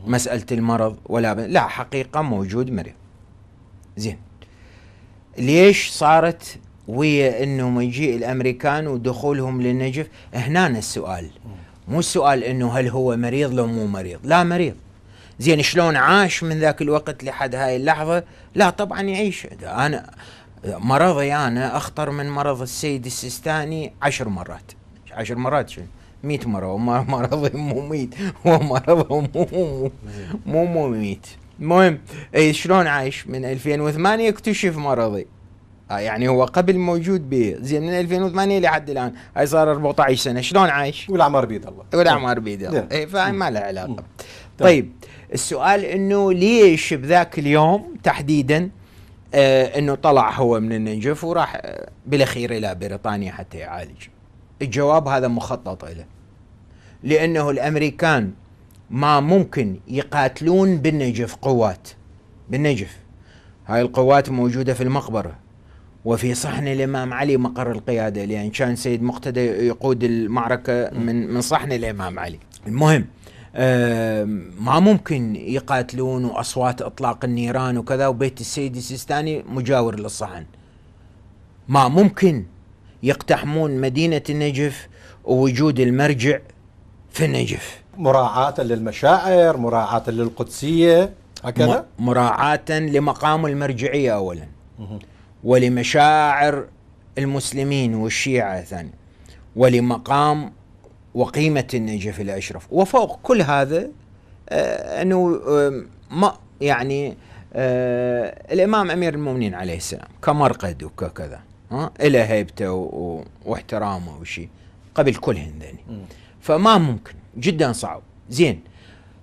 مسألة المرض ولا ب... لا حقيقة موجود مريض زين ليش صارت ويا انه مجيء الامريكان ودخولهم للنجف هنا السؤال مو السؤال انه هل هو مريض لو مو مريض لا مريض زين شلون عاش من ذاك الوقت لحد هاي اللحظة لا طبعا يعيش أنا مرضي أنا أخطر من مرض السيد السيستاني عشر مرات عشر مرات شنو 100 مرة ومرضهم مميت ومرضهم مو مو مو ميت المهم اي شلون عايش من 2008 اكتشف مرضي آه، يعني هو قبل موجود ب زين من 2008 لحد الان هاي صار 14 سنه شلون عايش؟ والاعمار بيد الله والاعمار بيد الله اي فهاي ما لها علاقه طيب السؤال انه ليش بذاك اليوم تحديدا آه انه طلع هو من النجف وراح آه، بالاخير الى بريطانيا حتى يعالج الجواب هذا مخطط له لأنه الأمريكان ما ممكن يقاتلون بالنجف قوات بالنجف هاي القوات موجودة في المقبرة وفي صحن الإمام علي مقر القيادة لأن كان سيد مقتدى يقود المعركة من من صحن الإمام علي المهم آه ما ممكن يقاتلون وأصوات إطلاق النيران وكذا وبيت السيد السيستاني مجاور للصحن ما ممكن يقتحمون مدينة النجف ووجود المرجع في النجف مراعاة للمشاعر مراعاة للقدسية هكذا مراعاة لمقام المرجعية أولا ولمشاعر المسلمين والشيعة ثاني ولمقام وقيمة النجف الأشرف وفوق كل هذا آه، أنه ما يعني آه، الإمام أمير المؤمنين عليه السلام كمرقد وكذا ها إلى هيبته و... واحترامه وشي قبل كلهن ذني فما ممكن جدا صعب زين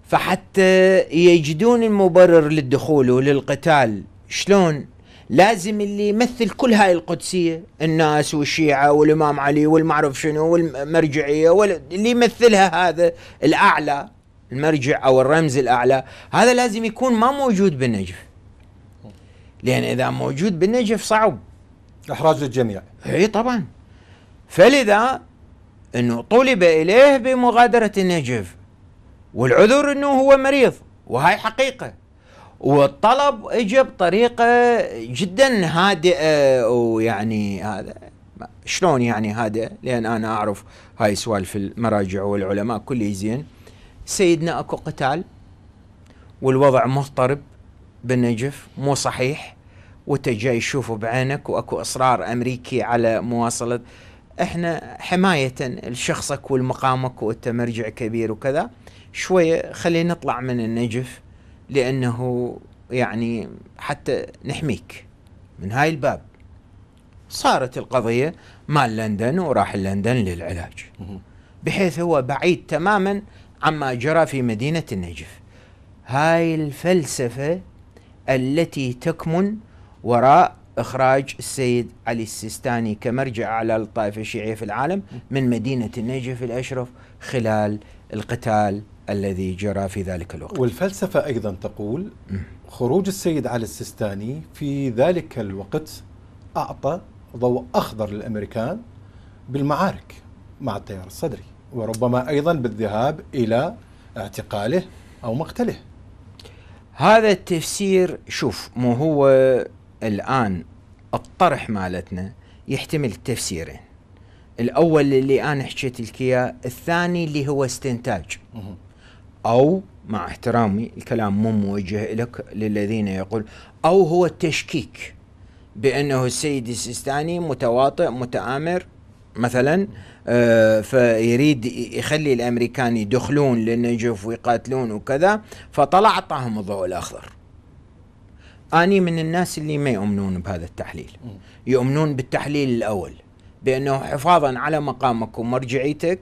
فحتى يجدون المبرر للدخول وللقتال شلون لازم اللي يمثل كل هاي القدسية الناس والشيعة والإمام علي والمعرف شنو والمرجعية واللي يمثلها هذا الأعلى المرجع أو الرمز الأعلى هذا لازم يكون ما موجود بالنجف لأن إذا موجود بالنجف صعب إحراج للجميع اي طبعا فلذا أنه طلب إليه بمغادرة النجف والعذر أنه هو مريض وهي حقيقة والطلب اجى بطريقه جدا هادئه ويعني هذا شلون يعني هادئه؟ لان انا اعرف هاي سوالف المراجع والعلماء كل زين سيدنا اكو قتال والوضع مضطرب بالنجف مو صحيح وانت جاي تشوفه بعينك واكو اصرار امريكي على مواصله احنا حمايه لشخصك والمقامك وانت مرجع كبير وكذا شويه خلينا نطلع من النجف لانه يعني حتى نحميك من هاي الباب صارت القضيه مال لندن وراح لندن للعلاج بحيث هو بعيد تماما عما جرى في مدينه النجف هاي الفلسفه التي تكمن وراء إخراج السيد علي السيستاني كمرجع على الطائفة الشيعية في العالم من مدينة النجف الأشرف خلال القتال الذي جرى في ذلك الوقت والفلسفة أيضا تقول خروج السيد علي السيستاني في ذلك الوقت أعطى ضوء أخضر للأمريكان بالمعارك مع التيار الصدري وربما أيضا بالذهاب إلى اعتقاله أو مقتله هذا التفسير شوف مو هو الآن الطرح مالتنا يحتمل تفسيرين الأول اللي أنا حكيت لك إياه الثاني اللي هو استنتاج أو مع احترامي الكلام مو موجه لك للذين يقول أو هو التشكيك بأنه السيد السيستاني متواطئ متآمر مثلا آه فيريد يخلي الامريكان يدخلون للنجف ويقاتلون وكذا فطلع اعطاهم الضوء الاخضر أني من الناس اللي ما يؤمنون بهذا التحليل يؤمنون بالتحليل الأول بأنه حفاظا على مقامك ومرجعيتك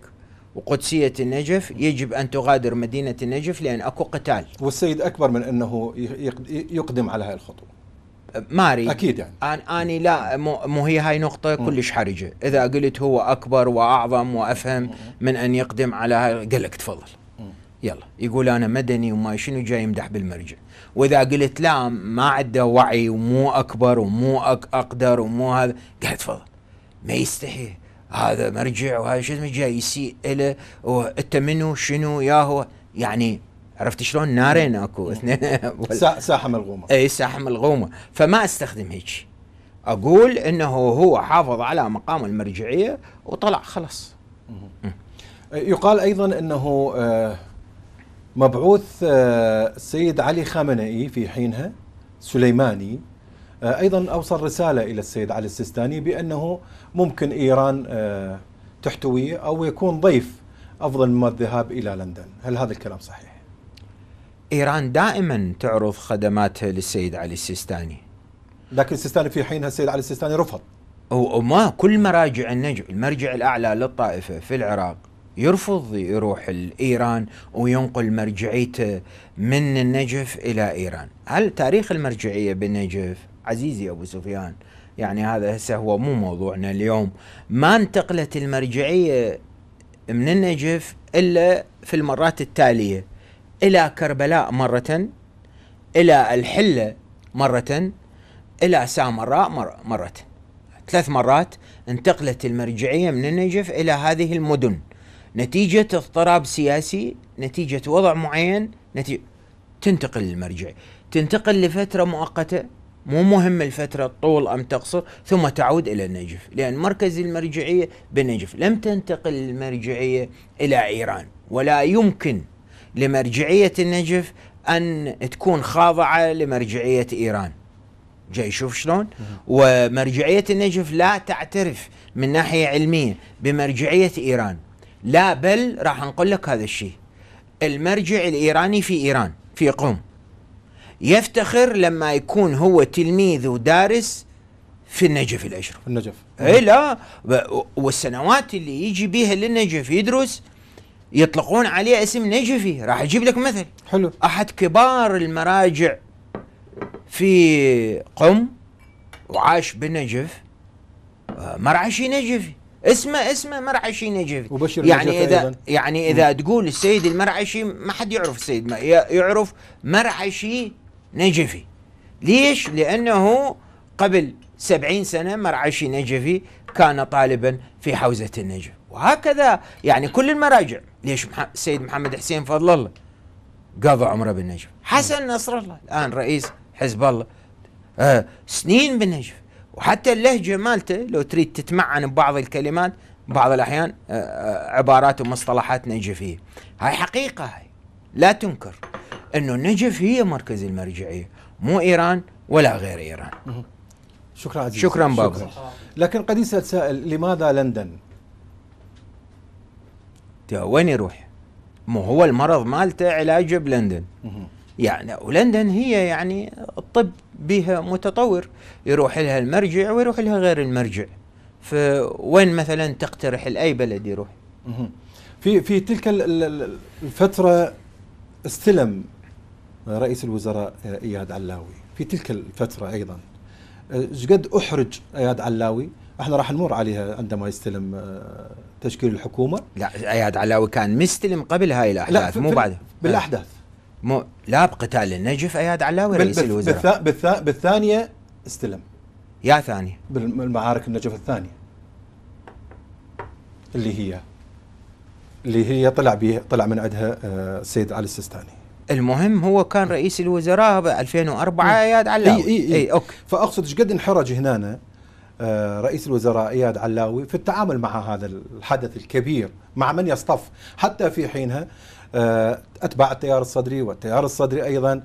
وقدسية النجف يجب أن تغادر مدينة النجف لأن أكو قتال والسيد أكبر من أنه يقدم على هذه الخطوة ما اكيد يعني أنا اني لا مو هي هاي نقطه كلش حرجه اذا قلت هو اكبر واعظم وافهم من ان يقدم على قال لك تفضل يلا يقول انا مدني وما شنو جاي يمدح بالمرجع واذا قلت لا ما عنده وعي ومو اكبر ومو أك اقدر ومو هذا قاعد تفضل ما يستحي هذا مرجع وهذا شو اسمه جاي يسيء له وانت منو شنو يا هو يعني عرفت شلون نارين اكو اثنين ساحه ملغومه اي ساحه ملغومه فما استخدم هيك اقول انه هو حافظ على مقام المرجعيه وطلع خلاص يقال ايضا انه آه، مبعوث آه، السيد علي خامنئي في حينها سليماني آه، ايضا اوصل رساله الى السيد علي السيستاني بانه ممكن ايران آه، تحتوي او يكون ضيف افضل من الذهاب الى لندن، هل هذا الكلام صحيح؟ ايران دائما تعرض خدماتها للسيد علي السيستاني. لكن السيستاني في حينها السيد علي السيستاني رفض. وما كل مراجع النجم المرجع الاعلى للطائفه في العراق يرفض يروح لإيران وينقل مرجعيته من النجف إلى إيران هل تاريخ المرجعية بالنجف عزيزي أبو سفيان يعني هذا هسه هو مو موضوعنا اليوم ما انتقلت المرجعية من النجف إلا في المرات التالية إلى كربلاء مرة إلى الحلة مرة إلى سامراء مرة ثلاث مرات انتقلت المرجعية من النجف إلى هذه المدن نتيجة اضطراب سياسي نتيجة وضع معين نتيجة تنتقل للمرجع تنتقل لفترة مؤقتة مو مهم الفترة طول أم تقصر ثم تعود إلى النجف لأن مركز المرجعية بالنجف لم تنتقل المرجعية إلى إيران ولا يمكن لمرجعية النجف أن تكون خاضعة لمرجعية إيران جاي شوف شلون ومرجعية النجف لا تعترف من ناحية علمية بمرجعية إيران لا بل راح نقول لك هذا الشيء المرجع الايراني في ايران في قوم يفتخر لما يكون هو تلميذ ودارس في النجف الاشرف في النجف اي لا والسنوات اللي يجي بيها للنجف يدرس يطلقون عليه اسم نجفي راح اجيب لك مثل حلو احد كبار المراجع في قم وعاش بالنجف آه، مرعشي نجفي اسمه اسمه مرعشي نجفي وبشر يعني اذا أيضاً. يعني اذا م. تقول السيد المرعشي ما حد يعرف السيد ما يعرف مرعشي نجفي ليش؟ لانه قبل سبعين سنه مرعشي نجفي كان طالبا في حوزه النجف وهكذا يعني كل المراجع ليش السيد محمد حسين فضل الله قضى عمره بالنجف حسن نصر الله الان رئيس حزب الله آه سنين بالنجف وحتى اللهجه مالته لو تريد تتمعن ببعض الكلمات بعض الاحيان آه، آه، عبارات ومصطلحات نجفيه هاي حقيقه هاي لا تنكر انه النجف هي مركز المرجعيه مو ايران ولا غير ايران شكرا عزيزي شكرا بابا شكرا. لكن قد يسال سائل لماذا لندن؟ وين يروح؟ مو هو المرض مالته علاجه بلندن يعني ولندن هي يعني الطب بها متطور يروح لها المرجع ويروح لها غير المرجع فوين مثلا تقترح لاي بلد يروح في في تلك الفتره استلم رئيس الوزراء اياد علاوي في تلك الفتره ايضا قد احرج اياد علاوي احنا راح نمر عليها عندما يستلم آه، تشكيل الحكومه لا اياد علاوي كان مستلم قبل هاي الاحداث مو بعد بالاحداث مو لا بقتال النجف اياد علاوي رئيس الوزراء بالث... بالثانيه استلم يا ثاني بالمعارك النجف الثانيه اللي هي اللي هي طلع بيه طلع من عندها آه، السيد علي السيستاني المهم هو كان رئيس الوزراء ب 2004 اياد علاوي اي اي, أي اوكي فاقصد ايش قد انحرج هنا آه، رئيس الوزراء اياد علاوي في التعامل مع هذا الحدث الكبير مع من يصطف حتى في حينها آه، أتباع التيار الصدري والتيار الصدري أيضا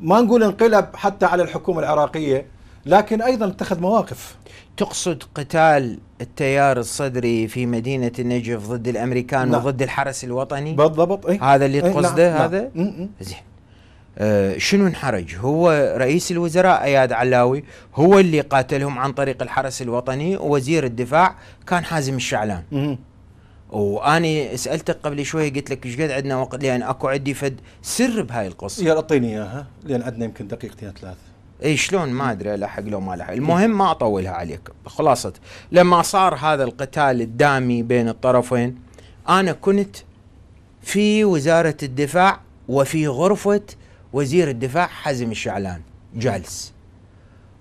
ما نقول انقلب حتى على الحكومة العراقية لكن أيضا اتخذ مواقف تقصد قتال التيار الصدري في مدينة النجف ضد الأمريكان لا. نعم. وضد الحرس الوطني بالضبط ايه؟ هذا اللي ايه؟ نعم، تقصده نعم. هذا زين آه شنو انحرج هو رئيس الوزراء اياد علاوي هو اللي قاتلهم عن طريق الحرس الوطني ووزير الدفاع كان حازم الشعلان واني سالتك قبل شوي قلت لك ايش قد عندنا وقت لان اكو عندي فد سر بهاي القصه يلا اعطيني اياها لان عندنا يمكن دقيقتين ثلاث اي شلون ما ادري الحق لو ما لحق المهم ما اطولها عليك خلاصه لما صار هذا القتال الدامي بين الطرفين انا كنت في وزاره الدفاع وفي غرفه وزير الدفاع حزم الشعلان جالس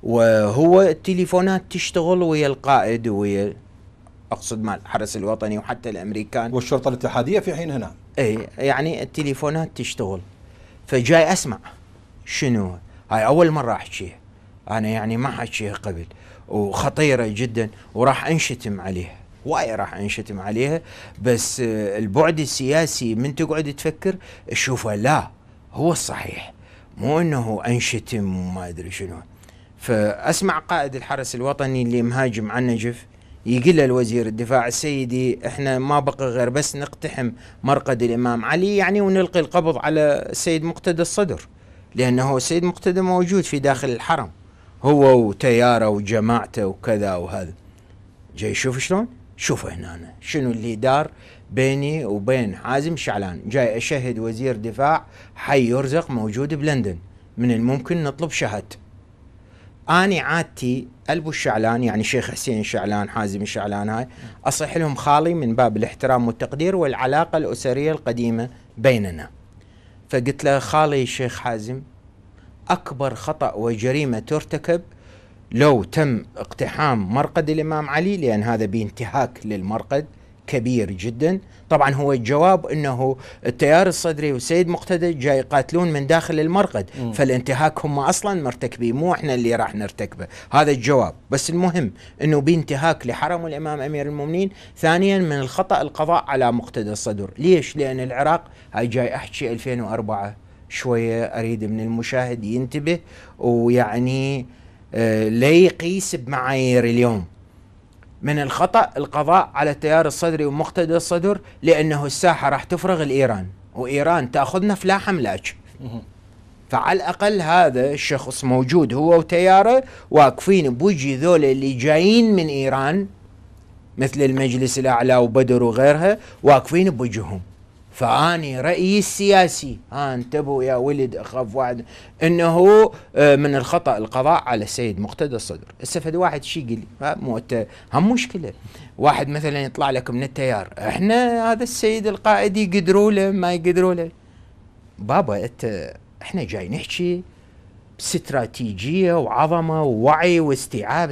وهو التليفونات تشتغل ويا القائد ويا اقصد مع الحرس الوطني وحتى الامريكان والشرطه الاتحاديه في حينها هنا اي يعني التليفونات تشتغل فجاي اسمع شنو هاي اول مره احكيها انا يعني ما حكيها قبل وخطيره جدا وراح انشتم عليها واي راح انشتم عليها بس آه، البعد السياسي من تقعد تفكر تشوفه لا هو الصحيح مو انه انشتم وما ادري شنو فاسمع قائد الحرس الوطني اللي مهاجم على النجف يقول الوزير الدفاع السيدي احنا ما بقى غير بس نقتحم مرقد الامام علي يعني ونلقي القبض على السيد مقتدى الصدر لانه السيد مقتدى موجود في داخل الحرم هو وتياره وجماعته وكذا وهذا جاي شوف شلون شوف هنا أنا شنو اللي دار بيني وبين حازم شعلان جاي اشهد وزير دفاع حي يرزق موجود بلندن من الممكن نطلب شهادته أنا عادتي ألبو الشعلان يعني شيخ حسين الشعلان حازم الشعلان هاي أصيح لهم خالي من باب الاحترام والتقدير والعلاقة الأسرية القديمة بيننا فقلت له خالي الشيخ حازم أكبر خطأ وجريمة ترتكب لو تم اقتحام مرقد الإمام علي لأن هذا بانتهاك للمرقد كبير جدا طبعا هو الجواب انه التيار الصدري والسيد مقتدى جاي يقاتلون من داخل المرقد م. فالانتهاك هم اصلا مرتكبين مو احنا اللي راح نرتكبه هذا الجواب بس المهم انه بانتهاك لحرم الامام امير المؤمنين ثانيا من الخطا القضاء على مقتدى الصدر ليش لان العراق هاي جاي احكي 2004 شويه اريد من المشاهد ينتبه ويعني آه، لا يقيس بمعايير اليوم من الخطأ القضاء على التيار الصدري ومقتدى الصدر لأنه الساحة راح تفرغ لإيران وإيران تأخذنا فلاحة ملاج فعلى الأقل هذا الشخص موجود هو وتياره واقفين بوجي ذول اللي جايين من إيران مثل المجلس الأعلى وبدر وغيرها واقفين بوجههم فاني رايي السياسي ها انتبهوا يا ولد اخاف واحد انه آه، من الخطا القضاء على السيد مقتدى الصدر هسه فد واحد شي قال لي مو انت هم مشكله واحد مثلا يطلع لك من التيار احنا هذا السيد القائد يقدروا له ما يقدروا له بابا انت احنا جاي نحكي استراتيجيه وعظمه ووعي واستيعاب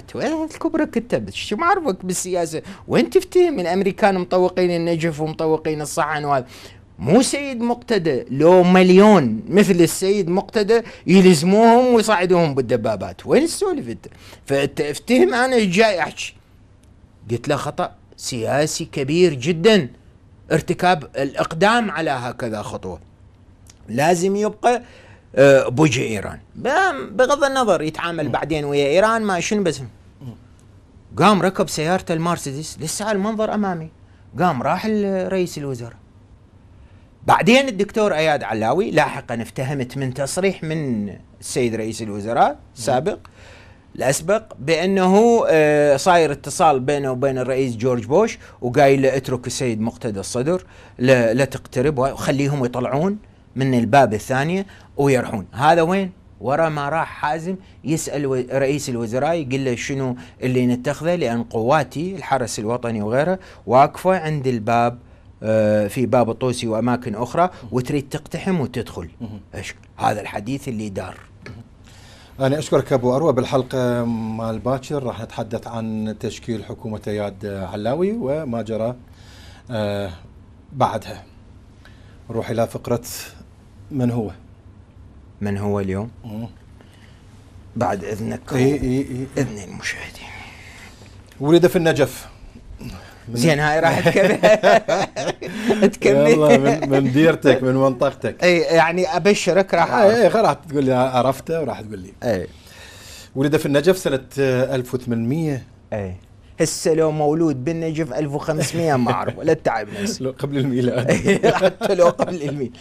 كبرك انت شو معرفك بالسياسه وين تفتهم الامريكان مطوقين النجف ومطوقين الصحن وهذا مو سيد مقتدى لو مليون مثل السيد مقتدى يلزموهم ويصعدوهم بالدبابات وين السولف انت فانت افتهم انا جاي احكي قلت له خطا سياسي كبير جدا ارتكاب الاقدام على هكذا خطوه لازم يبقى آه، بوجه ايران بغض النظر يتعامل بعدين ويا ايران ما شنو بس قام ركب سيارته المرسيدس لسه المنظر امامي قام راح لرئيس الوزراء بعدين الدكتور اياد علاوي لاحقا افتهمت من تصريح من السيد رئيس الوزراء السابق الاسبق بانه آه، صاير اتصال بينه وبين الرئيس جورج بوش وقايل له اترك السيد مقتدى الصدر لا, تقترب وخليهم يطلعون من الباب الثانيه ويرحون هذا وين ورا ما راح حازم يسال رئيس الوزراء يقول له شنو اللي نتخذه لان قواتي الحرس الوطني وغيره واقفه عند الباب آه، في باب الطوسي واماكن اخرى وتريد تقتحم وتدخل هذا الحديث اللي دار أنا أشكرك أبو أروى بالحلقة مال باكر راح نتحدث عن تشكيل حكومة اياد علاوي وما جرى آه، بعدها نروح إلى فقرة من هو من هو اليوم بعد إذنك إي إي إي إذن المشاهدين ولد في النجف زين هاي راح تكمل تكمل من, من ديرتك من منطقتك اي يعني ابشرك راح آه، اي راح تقول لي عرفته وراح تقول لي اي ولد في النجف سنه 1800 اي هسه لو مولود بالنجف 1500 ما اعرف ولا تعب نفسي لو قبل الميلاد حتى لو قبل الميلاد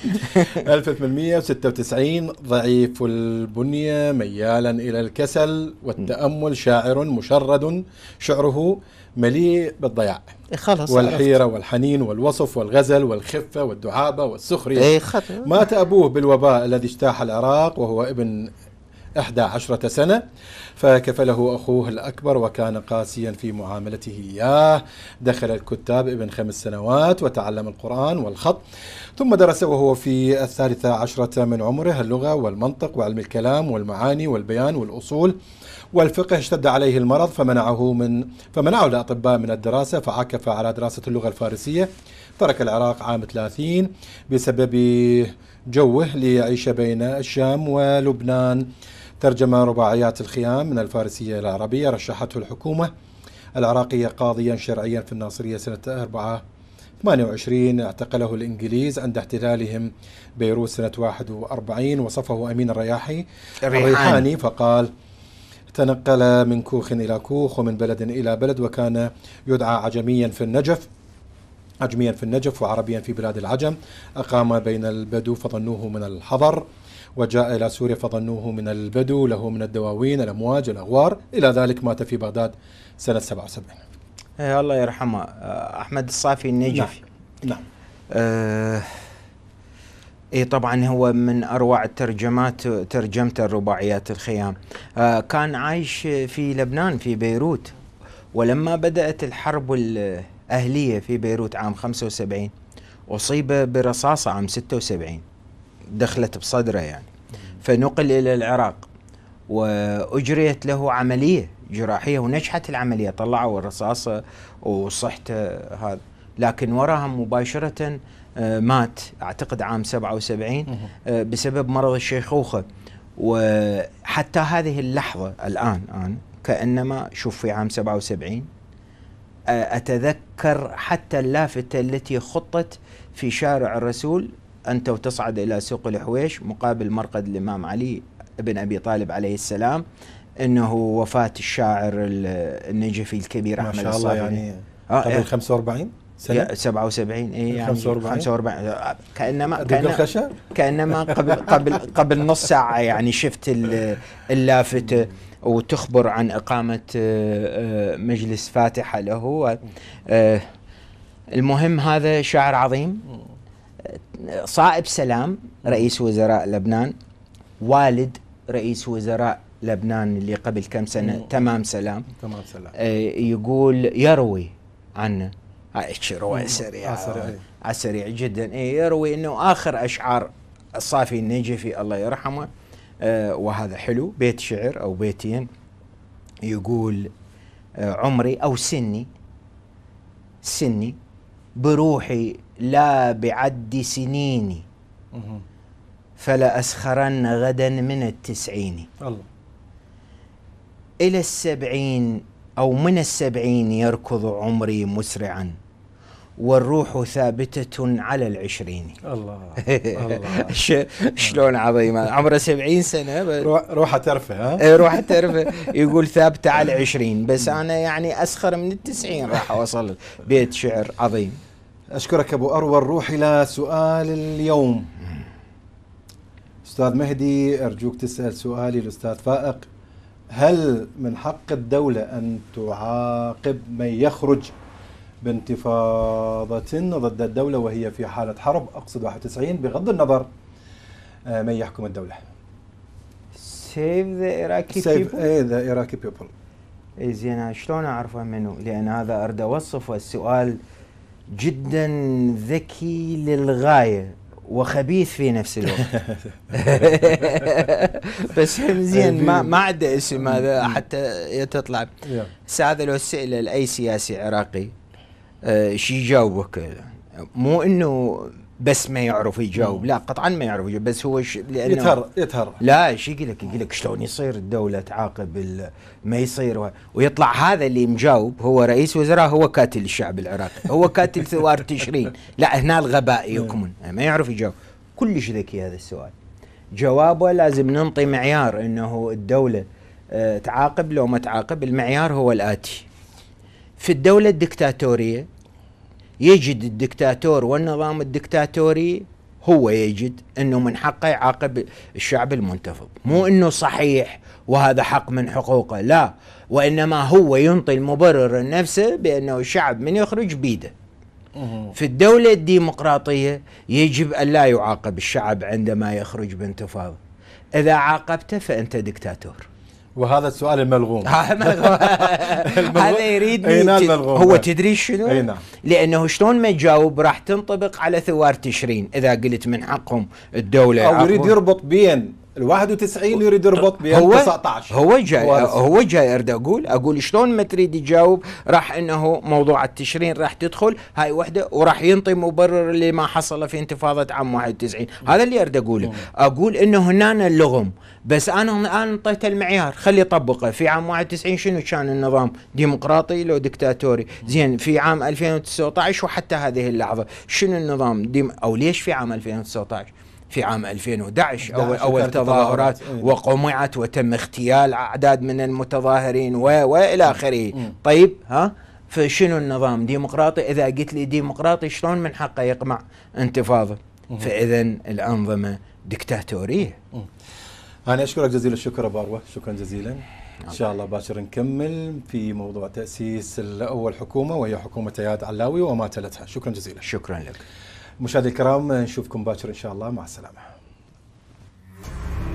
1896 ضعيف البنيه ميالا الى الكسل والتامل شاعر مشرد شعره مليء بالضياع إيه، خلاص والحيرة عرفت. والحنين والوصف والغزل والخفة والدعابة والسخرية إيه، مات أبوه بالوباء الذي اجتاح العراق وهو ابن إحدى عشرة سنة فكفله أخوه الأكبر وكان قاسيا في معاملته إياه دخل الكتاب ابن خمس سنوات وتعلم القرآن والخط ثم درس وهو في الثالثة عشرة من عمره اللغة والمنطق وعلم الكلام والمعاني والبيان والأصول والفقه اشتد عليه المرض فمنعه من فمنعه الأطباء من الدراسة فعكف على دراسة اللغة الفارسية ترك العراق عام 30 بسبب جوه ليعيش بين الشام ولبنان ترجم رباعيات الخيام من الفارسية إلى العربية رشحته الحكومة العراقية قاضيا شرعيا في الناصرية سنة 24 اعتقله الإنجليز عند احتلالهم بيروت سنة 41 وصفه أمين الرياحي الريحاني فقال تنقل من كوخ إلى كوخ ومن بلد إلى بلد وكان يدعى عجميا في النجف عجميا في النجف وعربيا في بلاد العجم أقام بين البدو فظنوه من الحضر وجاء إلى سوريا فظنوه من البدو له من الدواوين الأمواج الأغوار إلى ذلك مات في بغداد سنة 77 إيه، الله يرحمه آه، أحمد الصافي النجفي نعم, نعم. آه اي طبعا هو من اروع الترجمات ترجمته الرباعيات الخيام آه كان عايش في لبنان في بيروت ولما بدات الحرب الاهليه في بيروت عام 75 اصيب برصاصه عام 76 دخلت بصدره يعني فنقل إلى العراق وأجريت له عملية جراحية ونجحت العملية طلعوا الرصاصة وصحته هذا لكن وراها مباشرة آه، مات أعتقد عام 77 آه، بسبب مرض الشيخوخة وحتى هذه اللحظة الآن أنا كأنما شوف في عام 77 آه، أتذكر حتى اللافتة التي خطت في شارع الرسول أنت وتصعد إلى سوق الحويش مقابل مرقد الإمام علي بن أبي طالب عليه السلام أنه وفاة الشاعر النجفي الكبير أحمد ما شاء الله يعني آه، قبل 45 إيه. سنة 77 اي يعني 45 45 كانما كأنما, كانما قبل قبل قبل نص ساعة يعني شفت اللافتة وتخبر عن إقامة آه، آه، مجلس فاتحة له المهم هذا شاعر عظيم صائب سلام رئيس وزراء لبنان والد رئيس وزراء لبنان اللي قبل كم سنة مم. تمام سلام تمام سلام آه، يقول يروي عنه آه، رواية سريعة آه، على سريع جدا إيه، يروي انه اخر اشعار الصافي النجفي الله يرحمه آه وهذا حلو بيت شعر او بيتين يقول آه عمري او سني سني بروحي لا بعد سنيني فلأسخرن غدا من التسعين الله إلى السبعين أو من السبعين يركض عمري مسرعا والروح ثابتة على العشرين الله, الله. شلون عظيم عمره سبعين سنة روحه ترفه ها؟ إيه، روحه ترفه يقول ثابتة على العشرين بس أنا يعني أسخر من التسعين راح أوصل بيت شعر عظيم أشكرك أبو أروى الروح إلى سؤال اليوم أستاذ مهدي أرجوك تسأل سؤالي الأستاذ فائق هل من حق الدولة أن تعاقب من يخرج بانتفاضة ضد الدولة وهي في حالة حرب أقصد 91 بغض النظر آه، من يحكم الدولة سيف إيه، ذا Iraqi people سيف ذا Iraqi people زين شلون أعرفه منو لأن هذا أرد أوصفه السؤال جدا ذكي للغايه وخبيث في نفس الوقت بس زين ما ما عنده اسم هذا حتى تطلع هذا لو سئل لاي سياسي عراقي آه، شي يجاوبك مو انه بس ما يعرف يجاوب لا قطعا ما يعرف يجاوب بس هو ش... لانه يتهر يتهر لا ايش يقول لك يقول لك شلون يصير الدوله تعاقب ما يصير و... ويطلع هذا اللي مجاوب هو رئيس وزراء هو قاتل الشعب العراقي هو قاتل ثوار تشرين لا هنا الغباء يكمن ما يعرف يجاوب كلش ذكي هذا السؤال جوابه لازم ننطي معيار انه الدوله آه، تعاقب لو ما تعاقب المعيار هو الاتي في الدولة الدكتاتورية يجد الدكتاتور والنظام الدكتاتوري هو يجد انه من حقه يعاقب الشعب المنتفض، مو انه صحيح وهذا حق من حقوقه، لا، وانما هو ينطي المبرر لنفسه بانه الشعب من يخرج بيده. في الدولة الديمقراطية يجب أن لا يعاقب الشعب عندما يخرج بانتفاضة إذا عاقبته فأنت دكتاتور وهذا السؤال الملغوم هذا يريد الملغوم نعم هو تدري شنو؟ نعم. لانه شلون ما تجاوب راح تنطبق على ثوار تشرين اذا قلت من حقهم الدوله او يريد يربط بين ال 91 يريد يربط بها هو 19 هو جاي هو جاي ارد اقول اقول شلون ما تريد تجاوب راح انه موضوع التشرين راح تدخل هاي وحده وراح ينطي مبرر لما حصل في انتفاضه عام 91 هذا اللي ارد اقوله اقول انه هنا اللغم بس انا الان انطيته المعيار خلي طبقه في عام 91 شنو كان النظام ديمقراطي لو دكتاتوري زين في عام 2019 وحتى هذه اللحظه شنو النظام ديم او ليش في عام 2019 في عام 2011 اول اول تظاهرات وقمعت وتم اغتيال اعداد من المتظاهرين والى اخره طيب ها فشنو النظام ديمقراطي اذا قلت لي ديمقراطي شلون من حقه يقمع انتفاضه فاذا الانظمه دكتاتوريه انا اشكرك جزيل الشكر باروة شكرا جزيلا نعم. ان شاء الله باكر نكمل في موضوع تاسيس الاول حكومه وهي حكومه اياد علاوي وما تلتها شكرا جزيلا شكرا لك مشاهدي الكرام نشوفكم باكر ان شاء الله مع السلامه